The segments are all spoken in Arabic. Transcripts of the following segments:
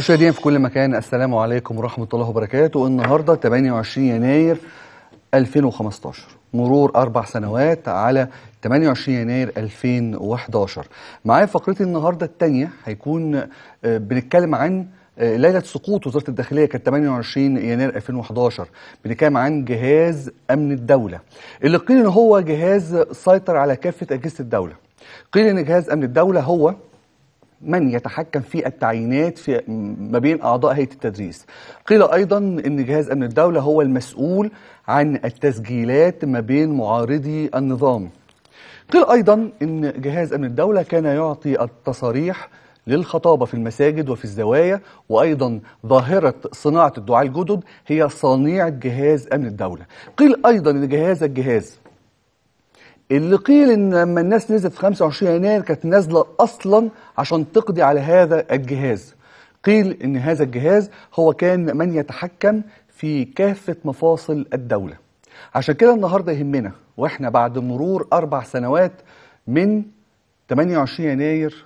مشاهدينا في كل مكان السلام عليكم ورحمة الله وبركاته النهاردة 28 يناير 2015 مرور أربع سنوات على 28 يناير 2011 معايا فقرتي النهاردة الثانية هيكون آه، بنتكلم عن آه، ليلة سقوط وزارة الداخلية كانت 28 يناير 2011 بنتكلم عن جهاز أمن الدولة اللي قيل إن هو جهاز سيطر على كافة أجهزة الدولة قيل إن جهاز أمن الدولة هو من يتحكم في التعيينات في ما بين أعضاء هيئة التدريس قيل أيضا أن جهاز أمن الدولة هو المسؤول عن التسجيلات ما بين معارضي النظام قيل أيضا أن جهاز أمن الدولة كان يعطي التصاريح للخطابة في المساجد وفي الزوايا وأيضا ظاهرة صناعة الدعاة الجدد هي صنيعة جهاز أمن الدولة قيل أيضا أن جهاز الجهاز اللي قيل ان لما الناس نزلت في 25 يناير كانت نازله اصلا عشان تقضي على هذا الجهاز قيل ان هذا الجهاز هو كان من يتحكم في كافه مفاصل الدوله عشان كده النهارده يهمنا واحنا بعد مرور اربع سنوات من 28 يناير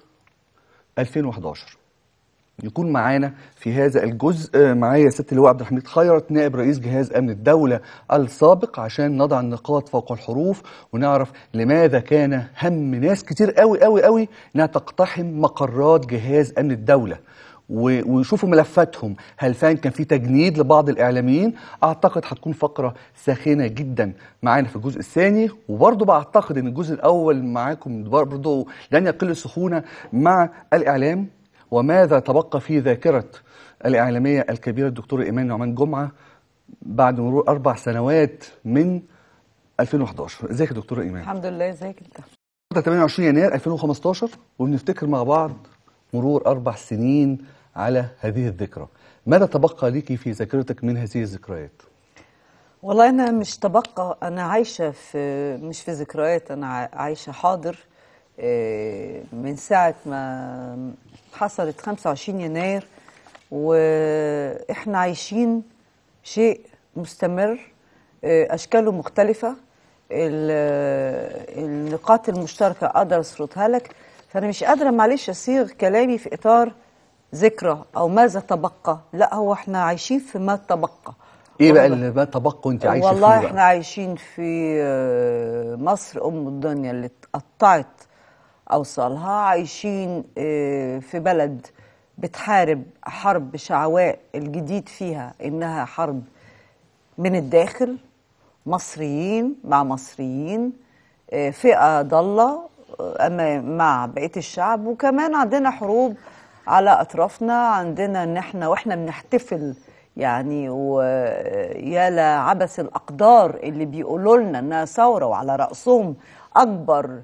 2011 يكون معانا في هذا الجزء آه، معايا ست اللواء عبد الحميد خيرت نائب رئيس جهاز امن الدوله السابق عشان نضع النقاط فوق الحروف ونعرف لماذا كان هم ناس كتير قوي قوي قوي انها تقتحم مقرات جهاز امن الدوله ويشوفوا ملفاتهم هل فعلا كان في تجنيد لبعض الاعلاميين اعتقد هتكون فقره ساخنه جدا معانا في الجزء الثاني وبرضه بعتقد ان الجزء الاول معاكم برضه لن يقل السخونه مع الاعلام وماذا تبقى في ذاكرة الإعلامية الكبيرة الدكتور إيمان نعمان جمعة بعد مرور أربع سنوات من 2011 ازيك يا دكتور إيمان الحمد لله ازيك انت 28 يناير 2015 وبنفتكر مع بعض مرور أربع سنين على هذه الذكرى ماذا تبقى ليكي في ذاكرتك من هذه الذكريات؟ والله أنا مش تبقى أنا عايشة في مش في ذكريات أنا عايشة حاضر آه، من ساعة ما حصلت 25 يناير واحنا عايشين شيء مستمر آه، اشكاله مختلفه النقاط المشتركه اقدر اسردها لك فانا مش قادره معلش اصيغ كلامي في اطار ذكرى او ماذا تبقى لا هو احنا عايشين في ما تبقى ايه بقى اللي ما تبقى انت عايشه فيه والله احنا عايشين في آه، مصر ام الدنيا اللي اتقطعت أوصالها عايشين آه، في بلد بتحارب حرب شعواء الجديد فيها إنها حرب من الداخل مصريين مع مصريين آه، فئة ضالة آه، مع بقية الشعب وكمان عندنا حروب على أطرافنا عندنا إن إحنا وإحنا بنحتفل يعني ويا لعبث الأقدار اللي بيقولوا لنا إنها ثورة وعلى رأسهم أكبر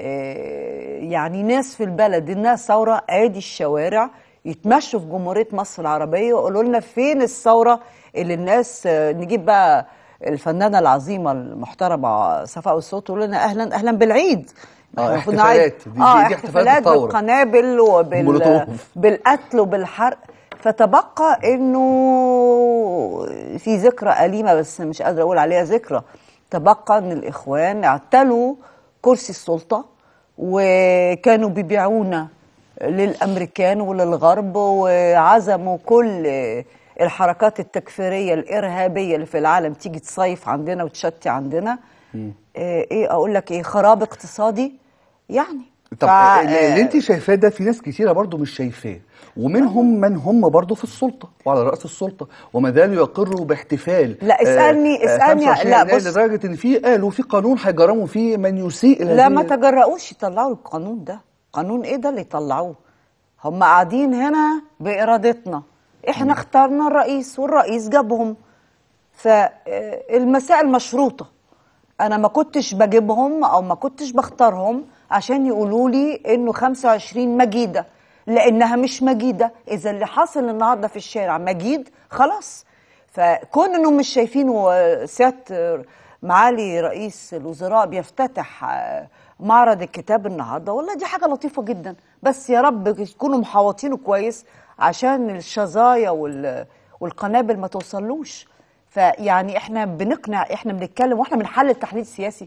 آه، يعني ناس في البلد انها ثورة عادي الشوارع يتمشوا في جمهورية مصر العربية ويقولوا لنا فين الثورة اللي الناس آه، نجيب بقى الفنانة العظيمة المحترمة صفاء الصوت تقول لنا أهلا أهلا بالعيد اه احتفالات دي, آه دي احتفالات بالقنابل وبال بالقتل وبالحرق فتبقى انه في ذكرى أليمة بس مش قادرة أقول عليها ذكرى تبقى ان الإخوان اعتلوا كرسي السلطة وكانوا بيبيعونا للامريكان وللغرب وعزموا كل الحركات التكفيريه الارهابيه اللي في العالم تيجي تصيف عندنا وتشتي عندنا م. آه، ايه اقول لك ايه خراب اقتصادي يعني طب اللي آه، انت شايفاه ده في ناس كثيره برضو مش شايفاه ومنهم من هم برضه في السلطه وعلى راس السلطه وما زالوا يقروا باحتفال لا آه، اسالني آه اسالني لا بص لدرجه ان في قالوا في قانون هيجرموا فيه من يسيء لا ما تجرؤوش يطلعوا القانون ده قانون ايه ده اللي يطلعوه هم قاعدين هنا بارادتنا احنا اخترنا الرئيس والرئيس جابهم فالمسائل مشروطه انا ما كنتش بجيبهم او ما كنتش بختارهم عشان يقولوا لي انه 25 مجيده لانها مش مجيده اذا اللي حاصل النهارده في الشارع مجيد خلاص فكون انهم مش شايفين سياده معالي رئيس الوزراء بيفتتح آه، معرض الكتاب النهارده والله دي حاجه لطيفه جدا بس يا رب يكونوا محوطينه كويس عشان الشظايا والقنابل ما توصلوش فيعني احنا بنقنع احنا بنتكلم واحنا بنحلل تحليل سياسي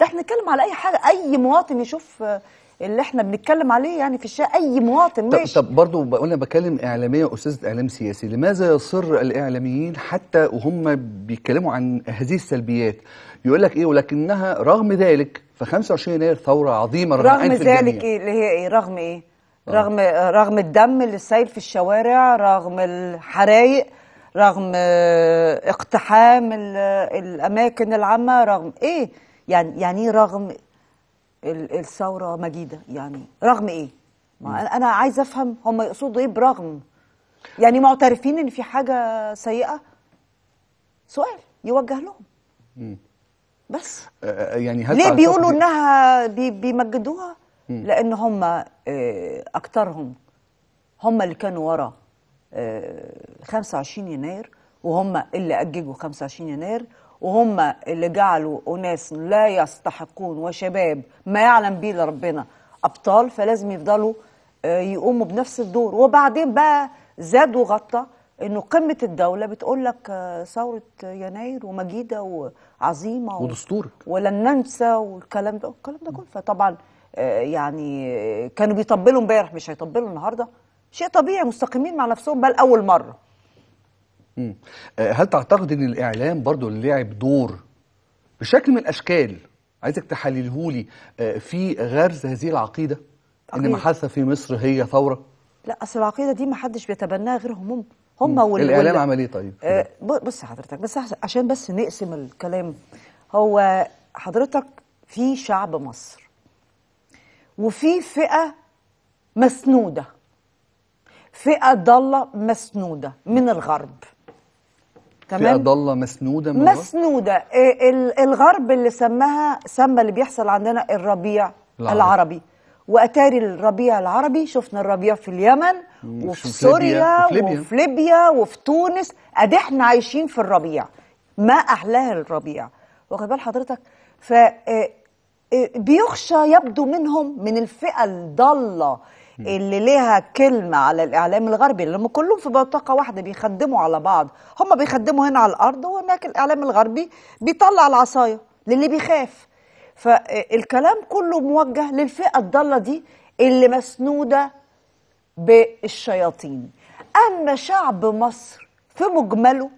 ده احنا بنتكلم على اي حاجه اي مواطن يشوف آه، اللي احنا بنتكلم عليه يعني في الشارع اي مواطن ماشي طب, طب برضه وانا بكلم اعلاميه استاذه اعلام سياسي لماذا يصر الاعلاميين حتى وهم بيتكلموا عن هذه السلبيات يقول لك ايه ولكنها رغم ذلك ف 25 يناير ثوره عظيمه رغم, رغم ذلك ايه اللي هي ايه رغم ايه آه. رغم رغم الدم اللي سايل في الشوارع رغم الحرايق رغم آه، اقتحام الاماكن العامه رغم ايه يعني يعني رغم الثوره مجيده يعني رغم ايه؟ ما انا عايزه افهم هم يقصدوا ايه برغم يعني معترفين ان في حاجه سيئه سؤال يوجه لهم بس يعني هل ليه بيقولوا انها بي بيمجدوها لان هم اكثرهم اكترهم هم اللي كانوا ورا 25 آه، يناير وهم اللي اججوا 25 يناير وهم اللي جعلوا أناس لا يستحقون وشباب ما يعلم بيه لربنا أبطال فلازم يفضلوا آه، يقوموا بنفس الدور وبعدين بقى زاد وغطى انه قمه الدوله بتقول لك آه، ثوره يناير ومجيده وعظيمه ودستور ولن ننسى والكلام ده الكلام ده كله فطبعا آه، يعني كانوا بيطبلوا امبارح مش هيطبلوا النهارده شيء طبيعي مستقيمين مع نفسهم بل اول مره مم. آه، هل تعتقد ان الاعلام برضه لعب دور بشكل من الاشكال عايزك تحلله لي آه، في غرز هذه العقيده عقيدة. ان محادثه في مصر هي ثوره لا اصل العقيده دي ما حدش بيتبناها غير هموم هم وال الاعلام عمل ايه طيب آه بص حضرتك بس عشان بس نقسم الكلام هو حضرتك في شعب مصر وفي فئه مسنوده فئه ضاله مسنوده من الغرب تمام فئه ضاله مسنوده من مسنوده إيه، الغرب اللي سماها سمى اللي بيحصل عندنا الربيع العربي, العربي. واتاري الربيع العربي شفنا الربيع في اليمن وفي سوريا وفي ليبيا, وفي, ليبيا وفي تونس ادي احنا عايشين في الربيع ما احلاه الربيع واخد بال حضرتك ف إيه، إيه، بيخشى يبدو منهم من الفئه الضاله اللي ليها كلمه على الاعلام الغربي لان كلهم في بطاقه واحده بيخدموا على بعض هم بيخدموا هنا على الارض وهناك الاعلام الغربي بيطلع العصايه للي بيخاف فالكلام كله موجه للفئه الضاله دي اللي مسنوده بالشياطين اما شعب مصر في مجمله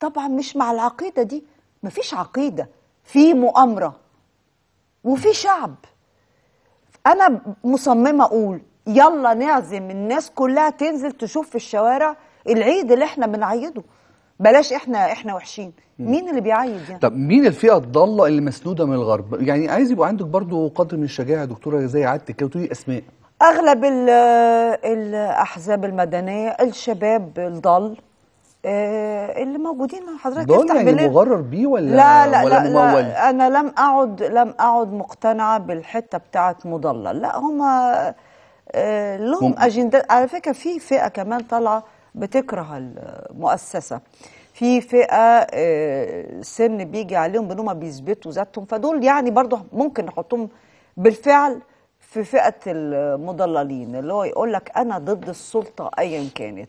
طبعا مش مع العقيده دي مفيش عقيده في مؤامره وفي شعب انا مصممه اقول يلا نعزم الناس كلها تنزل تشوف في الشوارع العيد اللي احنا بنعيده بلاش احنا احنا وحشين مين اللي بيعيد يعني طب مين الفئه الضاله اللي مسنوده من الغرب يعني عايز يبقى عندك برضو قدر من الشجاعه يا دكتوره زي عادتك كده وتقولي اسماء اغلب الاحزاب المدنيه الشباب الضال آه، اللي موجودين حضرتك دول يعني بالليل. مغرر بيه ولا لا لا ولا لا, ممول؟ لا انا لم اعد لم اعد مقتنعه بالحته بتاعت مضلل لا هما آه، لهم اجندات على فكره في فئه كمان طالعه بتكره المؤسسه في فئه آه، سن بيجي عليهم ان هم بيثبتوا ذاتهم فدول يعني برضه ممكن نحطهم بالفعل في فئه المضللين اللي هو يقول لك انا ضد السلطه ايا كانت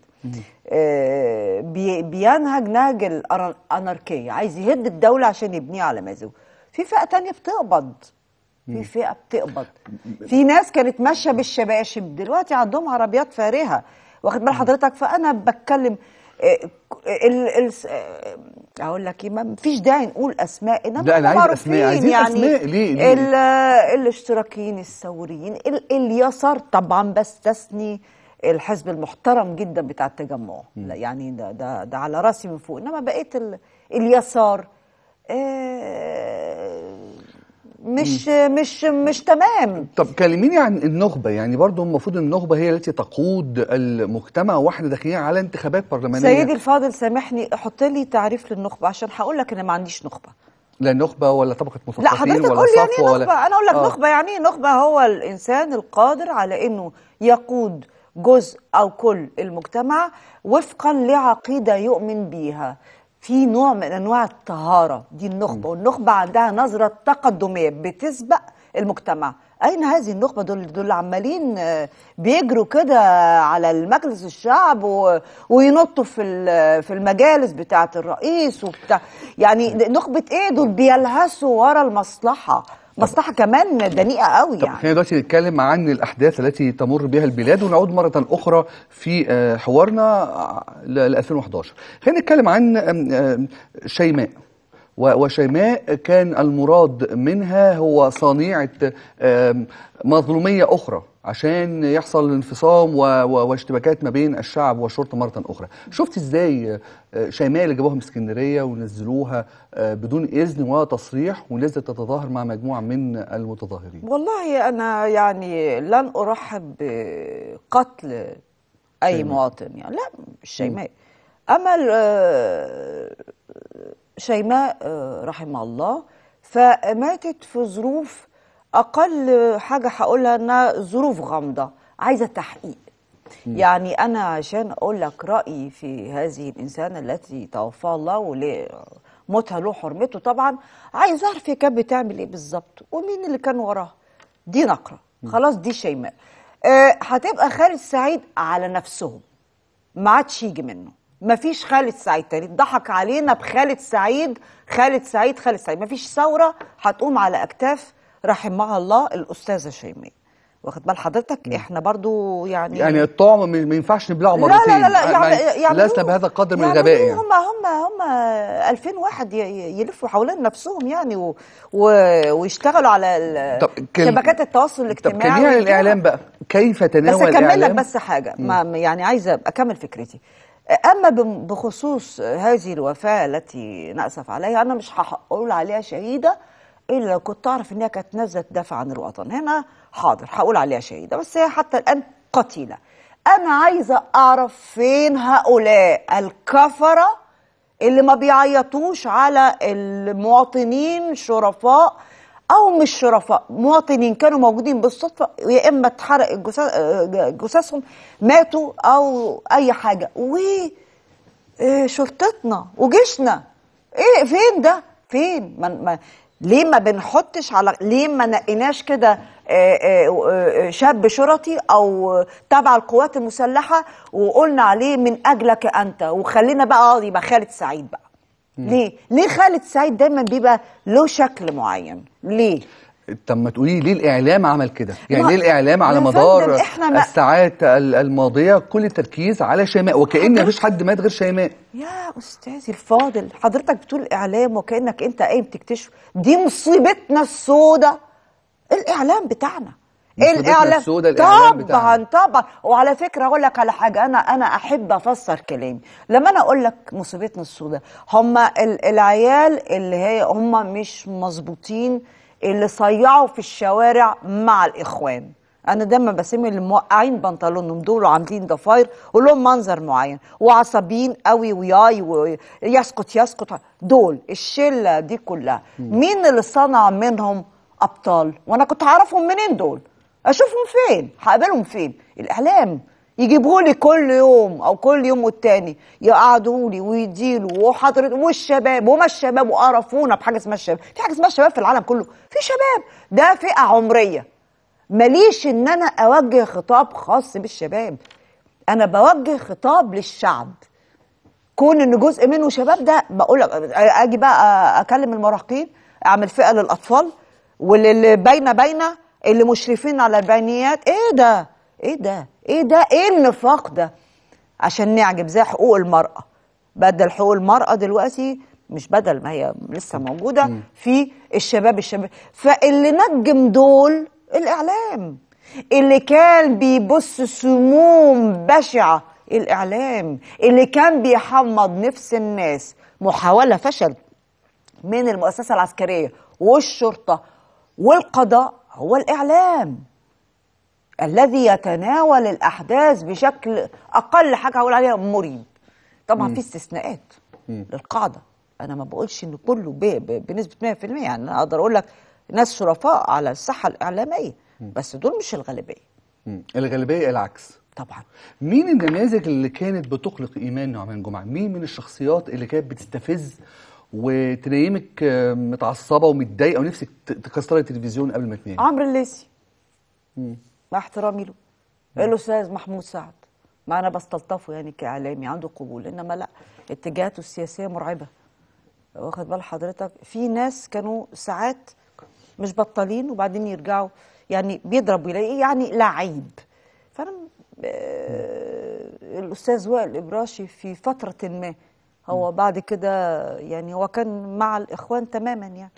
آه، بينهج نهج الاناركيه عايز يهد الدوله عشان يبنيها على مزاجه في فئه تانية بتقبض في فئه بتقبض في ناس كانت ماشيه بالشباشب دلوقتي عندهم عربيات فارهه واخد بال حضرتك فانا بتكلم اقول آه، آه، لك ايه ما فيش داعي نقول اسماء انما لا انا عايز اسماء عايزين يعني اسماء ليه, ليه؟ الاشتراكيين الثوريين اليسار طبعا بستثني الحزب المحترم جدا بتاع التجمع لا يعني ده, ده ده على راسي من فوق انما بقيت اليسار آه، مش مش مش تمام طب كلميني عن النخبه يعني برضه المفروض النخبه هي التي تقود المجتمع واحنا داخلين على انتخابات برلمانيه سيدي الفاضل سامحني حط لي تعريف للنخبه عشان هقول لك انا ما عنديش نخبه لا نخبه ولا طبقه مثقفين لا حضرتك ولا قول يعني ولا... نخبه انا اقول لك آه. نخبه يعني ايه نخبه هو الانسان القادر على انه يقود جزء او كل المجتمع وفقا لعقيده يؤمن بيها في نوع من انواع الطهاره دي النخبه والنخبه عندها نظره تقدميه بتسبق المجتمع اين هذه النخبه دول دول عمالين آه، بيجروا كده على المجلس الشعب و... وينطوا في في المجالس بتاعه الرئيس وبتاع يعني نخبه ايه دول بيلهسوا ورا المصلحه مصلحه كمان دنيئه قوي يعني خلينا دلوقتي نتكلم عن الاحداث التي تمر بها البلاد ونعود مره اخرى في آه، حوارنا آه، ل 2011 خلينا نتكلم عن شيماء وشيماء كان المراد منها هو صنيعه مظلوميه اخرى عشان يحصل انفصام و... و... واشتباكات ما بين الشعب والشرطه مره اخرى شفت ازاي آه، شيماء اللي جابوها من اسكندريه ونزلوها آه، بدون اذن ولا تصريح ونزلت تتظاهر مع مجموعه من المتظاهرين والله انا يعني لن ارحب بقتل اي شيماء. مواطن يعني لا مش شيماء اما آه، شيماء رحمها الله فماتت في ظروف اقل حاجه هقولها انها ظروف غامضه عايزه تحقيق يعني انا عشان اقول لك رايي في هذه الانسانه التي توفاها الله وموتها له حرمته طبعا عايز اعرف هي كانت بتعمل ايه بالظبط ومين اللي كان وراها دي نقره خلاص دي شيماء آه هتبقى خالد سعيد على نفسهم ما عادش يجي منه مفيش خالد سعيد تاني ضحك علينا بخالد سعيد خالد سعيد خالد سعيد مفيش ثوره هتقوم على اكتاف رحمها الله الاستاذه شيماء واخد بال حضرتك احنا برضو يعني يعني الطعم ما ينفعش نبلعه مرتين لا لا لا يعني, يعني لسنا بهذا القدر من يعني الغباء يعني, هم هم هم 2000 واحد يلفوا حوالين نفسهم يعني و و ويشتغلوا على شبكات التواصل الاجتماعي طب كلمني عن الاعلام بقى كيف تناول بس اكمل لك بس حاجه ما يعني عايزه اكمل فكرتي اما بخصوص هذه الوفاه التي ناسف عليها انا مش هقول عليها شهيده الا لو كنت تعرف انها كانت نازله تدافع عن الوطن هنا حاضر هقول عليها شهيده بس هي حتى الان قتيله انا عايزه اعرف فين هؤلاء الكفره اللي ما بيعيطوش على المواطنين شرفاء او مش شرفاء مواطنين كانوا موجودين بالصدفه يا اما اتحرق جثثهم ماتوا او اي حاجه و آه، شرطتنا وجيشنا ايه فين ده فين ما, ما ليه ما بنحطش على ليه ما نقيناش كده آه، آه، آه، شاب شرطي او تبع القوات المسلحه وقلنا عليه من اجلك انت وخلينا بقى اه يبقى خالد سعيد بقى ليه ليه خالد سعيد دايما بيبقى له شكل معين ليه طب ما تقولي ليه الاعلام عمل كده؟ يعني ليه الاعلام على مدار الساعات الماضيه كل التركيز على شيماء وكان مفيش حد مات غير شيماء يا استاذي الفاضل حضرتك بتقول اعلام وكانك انت قايم تكتشف دي مصيبتنا السوداء الاعلام بتاعنا الاعلام السوداء الاعلام طبعا بتاعنا. طبعا وعلى فكره اقول لك على حاجه انا انا احب افسر كلامي لما انا اقول لك مصيبتنا السوداء هم العيال اللي هي هم مش مظبوطين اللي صيعوا في الشوارع مع الإخوان انا دايما بسمي اللي موقعين بنطلونهم دول وعاملين ضفاير ولهم منظر معين وعصبيين قوي وياي ويسقط يسقط دول الشله دي كلها مين اللي صنع منهم ابطال وانا كنت هعرفهم منين دول اشوفهم فين هقابلهم فين الاعلام يجيبوا لي كل يوم او كل يوم والتاني يقعدوا لي ويديلوا وحضرت والشباب وما الشباب وقرفونا بحاجه اسمها الشباب في حاجه اسمها الشباب في العالم كله في شباب ده فئه عمريه ماليش ان انا اوجه خطاب خاص بالشباب انا بوجه خطاب للشعب كون ان جزء منه شباب ده بقول اجي بقى اكلم المراهقين اعمل فئه للاطفال واللي باينه باينه اللي مشرفين على البنيات ايه ده ايه ده ايه ده ايه النفاق ده عشان نعجب زي حقوق المرأة بدل حقوق المرأة دلوقتي مش بدل ما هي لسه موجودة في الشباب الشباب فاللي نجم دول الإعلام اللي كان بيبص سموم بشعة الإعلام اللي كان بيحمض نفس الناس محاولة فشل من المؤسسة العسكرية والشرطة والقضاء هو الإعلام الذي يتناول الأحداث بشكل أقل حاجة هقول عليها مريب طبعا في استثناءات للقاعدة أنا ما بقولش إن كله بنسبة 100% يعني أنا أقدر أقول لك ناس شرفاء على الساحة الإعلامية بس دول مش الغالبية الغالبية العكس طبعا مين النماذج اللي كانت بتقلق إيمان نعمان جمعة؟ مين من الشخصيات اللي كانت بتستفز وتنيمك متعصبة ومتضايقة ونفسك تكسري التلفزيون قبل ما تنامي؟ عمرو الليثي مع احترامي له الاستاذ محمود سعد ما انا بستلطفه يعني كاعلامي عنده قبول انما لا اتجاهاته السياسيه مرعبه واخد بال حضرتك في ناس كانوا ساعات مش بطالين وبعدين يرجعوا يعني بيضرب ويلاقي يعني لعيب فانا آه، الاستاذ وائل ابراشي في فتره ما هو بعد كده يعني هو كان مع الاخوان تماما يعني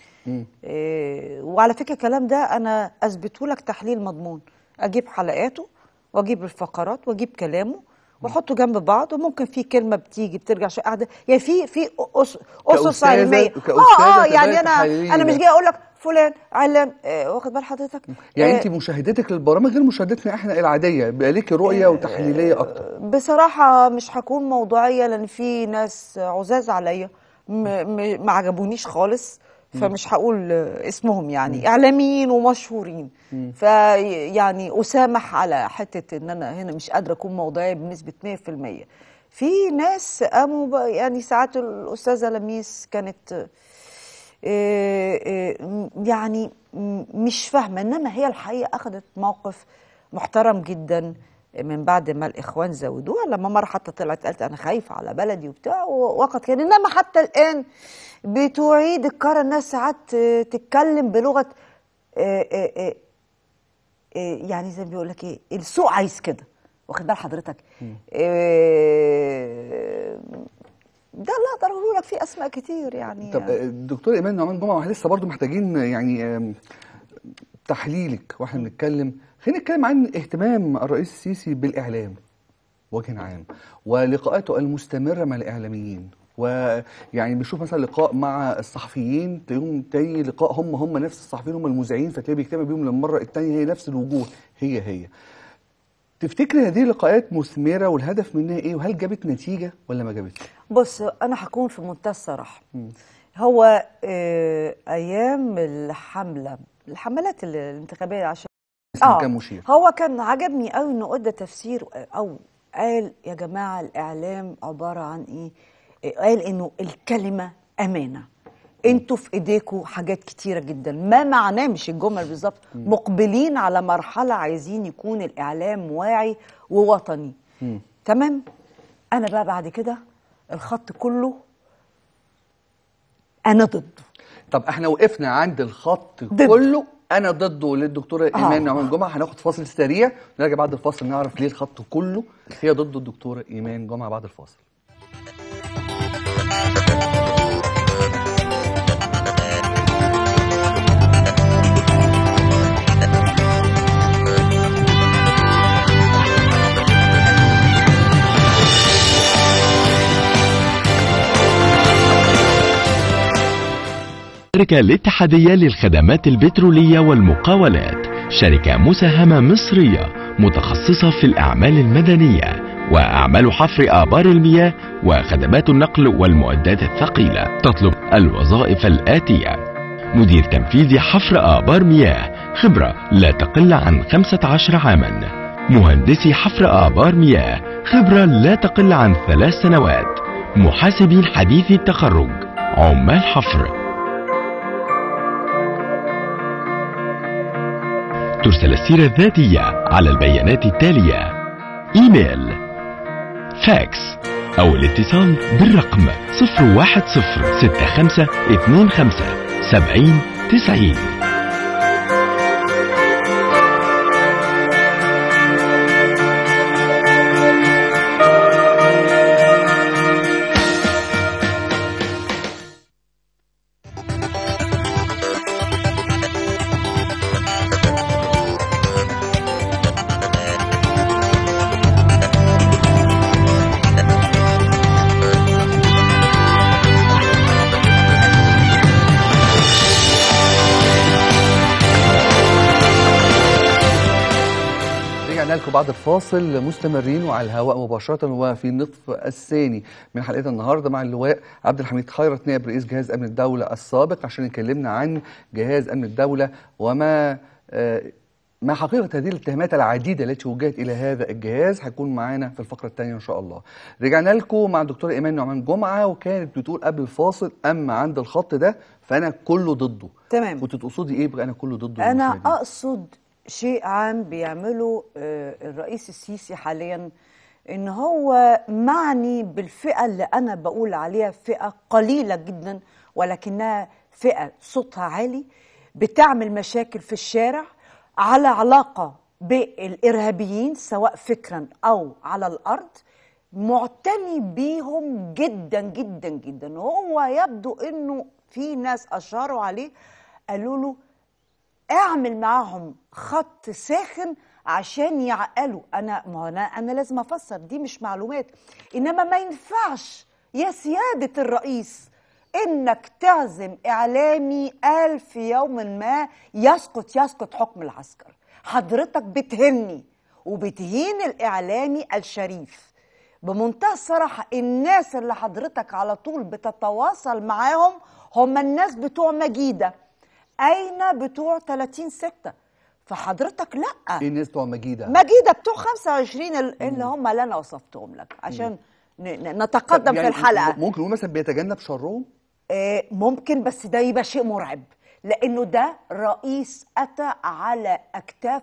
إيه وعلى فكره الكلام ده انا اثبته لك تحليل مضمون اجيب حلقاته واجيب الفقرات واجيب كلامه واحطه جنب بعض وممكن في كلمه بتيجي بترجع شويه قاعده يعني في في اسس علميه اه اه يعني انا انا مش جاي اقول لك فلان علان آه واخد بال حضرتك يعني آه انت مشاهدتك للبرامج غير مشاهدتنا احنا العاديه بقى ليكي رؤيه آه وتحليليه اكتر بصراحه مش هكون موضوعيه لان في ناس عزاز عليا ما عجبونيش خالص فمش هقول اسمهم يعني مم. اعلاميين ومشهورين فيعني اسامح على حته ان انا هنا مش قادره اكون موضوعيه بنسبه 100% في ناس قاموا يعني ساعات الاستاذه لميس كانت آه، آه، يعني مش فاهمه انما هي الحقيقه اخذت موقف محترم جدا من بعد ما الاخوان زودوها لما مره حتى طلعت قالت انا خايفه على بلدي وبتاع وقد كان انما حتى الان بتعيد الكرة الناس ساعات تتكلم بلغة آه، آه، آه، يعني زي ما بيقول لك ايه السوق عايز كده واخد بال حضرتك ده لا اقدر اقول لك في اسماء كتير يعني طب الدكتور ايمان نعمان جمعه واحنا لسه برضه محتاجين يعني تحليلك واحنا بنتكلم خلينا نتكلم عن اهتمام الرئيس السيسي بالاعلام وجه عام ولقاءاته المستمره مع الاعلاميين ويعني بيشوف مثلا لقاء مع الصحفيين يوم تاني لقاء هم هم نفس الصحفيين هم المذيعين فتلاقيه بيجتمع بيهم للمره الثانيه هي نفس الوجوه هي هي تفتكري هذه اللقاءات مثمره والهدف منها ايه وهل جابت نتيجه ولا ما جابتش بص انا هكون في منتهى الصراحه هو آه ايام الحمله الحملات الانتخابيه عشان آه كان مشير هو كان عجبني قوي انه ادى تفسير او قال يا جماعه الاعلام عباره عن ايه قال انه الكلمه امانه انتوا في ايديكم حاجات كتيره جدا ما معناه مش الجمل بالظبط مقبلين على مرحله عايزين يكون الاعلام واعي ووطني تمام انا بقى بعد كده الخط كله انا ضده طب احنا وقفنا عند الخط ضد. كله انا ضده للدكتوره آه. ايمان نعمان جمعه هناخد فاصل سريع نرجع بعد الفاصل نعرف ليه الخط كله هي ضد الدكتوره ايمان جمعه بعد الفاصل شركة الاتحادية للخدمات البترولية والمقاولات شركة مساهمة مصرية متخصصة في الأعمال المدنية وأعمال حفر آبار المياه وخدمات النقل والمعدات الثقيلة تطلب الوظائف الآتية مدير تنفيذي حفر آبار مياه خبرة لا تقل عن 15 عاما مهندسي حفر آبار مياه خبرة لا تقل عن ثلاث سنوات محاسبين حديثي التخرج عمال حفر ترسل السيرة الذاتية على البيانات التالية إيميل فاكس أو الاتصال بالرقم 010 65 25 70 90 فاصل مستمرين وعلى الهواء مباشرة وفي النصف الثاني من حلقتنا النهاردة مع اللواء عبد الحميد خيرت نائب رئيس جهاز أمن الدولة السابق عشان يكلمنا عن جهاز أمن الدولة وما آه، ما حقيقة هذه الاتهامات العديدة التي وجهت إلى هذا الجهاز هيكون معانا في الفقرة الثانية إن شاء الله. رجعنا لكم مع الدكتورة إيمان نعمان جمعة وكانت بتقول قبل الفاصل أما عند الخط ده فأنا كله ضده. تمام. كنت تقصدي إيه بقى أنا كله ضده؟ أنا أقصد شيء عام بيعمله آه، الرئيس السيسي حاليا ان هو معني بالفئه اللي انا بقول عليها فئه قليله جدا ولكنها فئه صوتها عالي بتعمل مشاكل في الشارع على علاقه بالارهابيين سواء فكرا او على الارض معتني بيهم جدا جدا جدا وهو يبدو انه في ناس اشاروا عليه قالوا له اعمل معاهم خط ساخن عشان يعقلوا انا ما انا انا لازم افسر دي مش معلومات انما ما ينفعش يا سياده الرئيس انك تعزم اعلامي قال في يوم ما يسقط يسقط حكم العسكر حضرتك بتهني وبتهين الاعلامي الشريف بمنتهى الصراحه الناس اللي حضرتك على طول بتتواصل معاهم هم الناس بتوع مجيده اين بتوع 30 6 فحضرتك لا ايه الناس بتوع مجيده مجيده بتوع 25 اللي هم اللي انا وصفتهم لك عشان مم. نتقدم يعني في الحلقه ممكن هو مثلا بيتجنب شرهم آه، ممكن بس ده يبقى شيء مرعب لانه ده رئيس اتى على اكتاف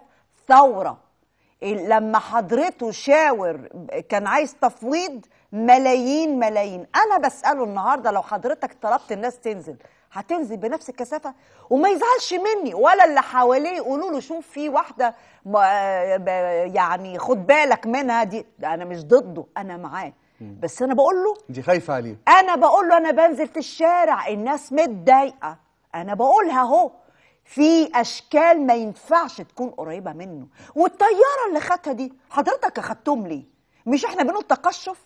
ثوره إيه، لما حضرته شاور كان عايز تفويض ملايين ملايين انا بساله النهارده لو حضرتك طلبت الناس تنزل هتنزل بنفس الكثافه وما يزعلش مني ولا اللي حواليه يقولوا له شوف في واحده آه، يعني خد بالك منها دي انا مش ضده انا معاه بس انا بقول له دي خايفه عليه انا بقول له انا بنزل في الشارع الناس متضايقه انا بقولها اهو في اشكال ما ينفعش تكون قريبه منه والطياره اللي خدها دي حضرتك اخدتهم ليه مش احنا بنقول تقشف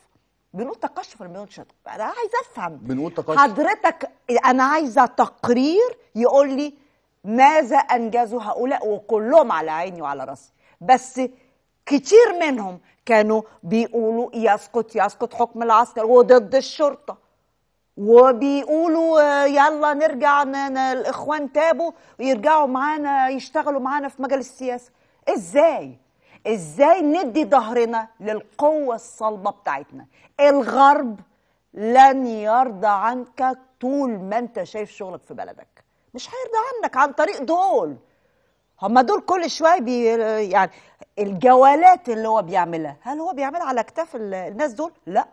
بنقول تقشف ولا بنقول شطب انا عايزه افهم بنقول تقشف حضرتك انا عايزه تقرير يقول لي ماذا انجزوا هؤلاء وكلهم على عيني وعلى راسي بس كتير منهم كانوا بيقولوا يسقط يسقط حكم العسكر وضد الشرطه وبيقولوا آه، يلا نرجع الاخوان تابوا ويرجعوا معانا يشتغلوا معانا في مجال السياسه ازاي ازاي ندي ظهرنا للقوة الصلبة بتاعتنا الغرب لن يرضى عنك طول ما انت شايف شغلك في بلدك مش هيرضى عنك عن طريق دول هما دول كل شويه بي يعني الجولات اللي هو بيعملها هل هو بيعملها على اكتاف الناس دول لا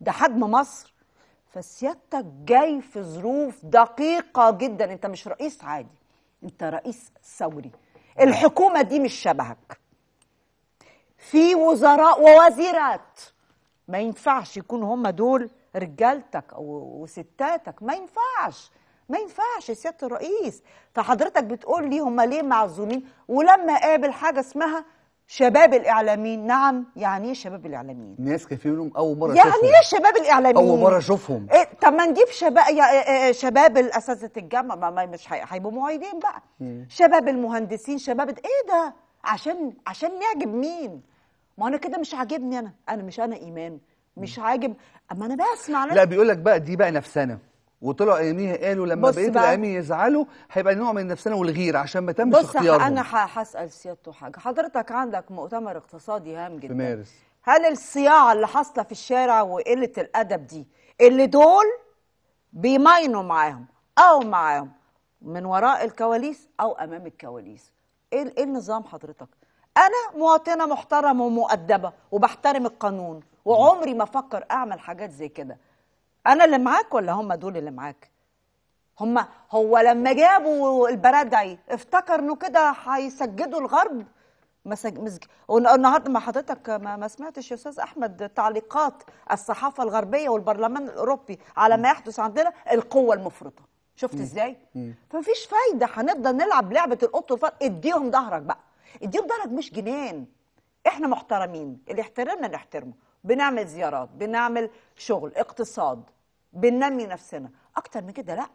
ده حجم مصر فسيادتك جاي في ظروف دقيقه جدا انت مش رئيس عادي انت رئيس ثوري الحكومه دي مش شبهك في وزراء ووزيرات ما ينفعش يكونوا هم دول رجالتك وستاتك ما ينفعش ما ينفعش يا سياده الرئيس فحضرتك بتقول لي هم ليه معزومين ولما قابل حاجه اسمها شباب الاعلاميين نعم يعني ايه شباب الاعلاميين ناس كان منهم اول مره يعني ايه شباب الاعلاميين اول مره اشوفهم إيه طب ما نجيب شباب إيه، إيه، إيه، شباب الاساتذه الجامعه ما, ما مش هيبقوا معيدين بقى مم. شباب المهندسين شباب ايه ده عشان عشان نعجب مين ما انا كده مش عاجبني انا انا مش انا ايمان مش عاجب اما انا بسمع لا بيقول لك بقى دي بقى نفسنا وطلعوا ايميه قالوا لما بقيت الايامي يزعلوا هيبقى نوع من نفسنا والغير عشان ما تمش اختيارهم بص انا هسال سيادته حاجه حضرتك عندك مؤتمر اقتصادي هام جدا في مارس هل الصياعه اللي حاصله في الشارع وقله الادب دي اللي دول بيماينوا معاهم او معاهم من وراء الكواليس او امام الكواليس ايه ايه النظام حضرتك انا مواطنه محترمه ومؤدبه وبحترم القانون وعمري ما افكر اعمل حاجات زي كده انا اللي معاك ولا هم دول اللي معاك هم هو لما جابوا البرادعي افتكر انه كده هيسجدوا الغرب مسج... مسج... النهارده ما حضرتك ما, ما سمعتش يا استاذ احمد تعليقات الصحافه الغربيه والبرلمان الاوروبي على ما يحدث عندنا القوه المفرطه شفت ازاي؟ فمفيش فايده هنفضل نلعب لعبه القط والفار اديهم ظهرك بقى الضيف درج مش جنان احنا محترمين اللي احترمنا نحترمه بنعمل زيارات بنعمل شغل اقتصاد بننمي نفسنا اكتر من كده لا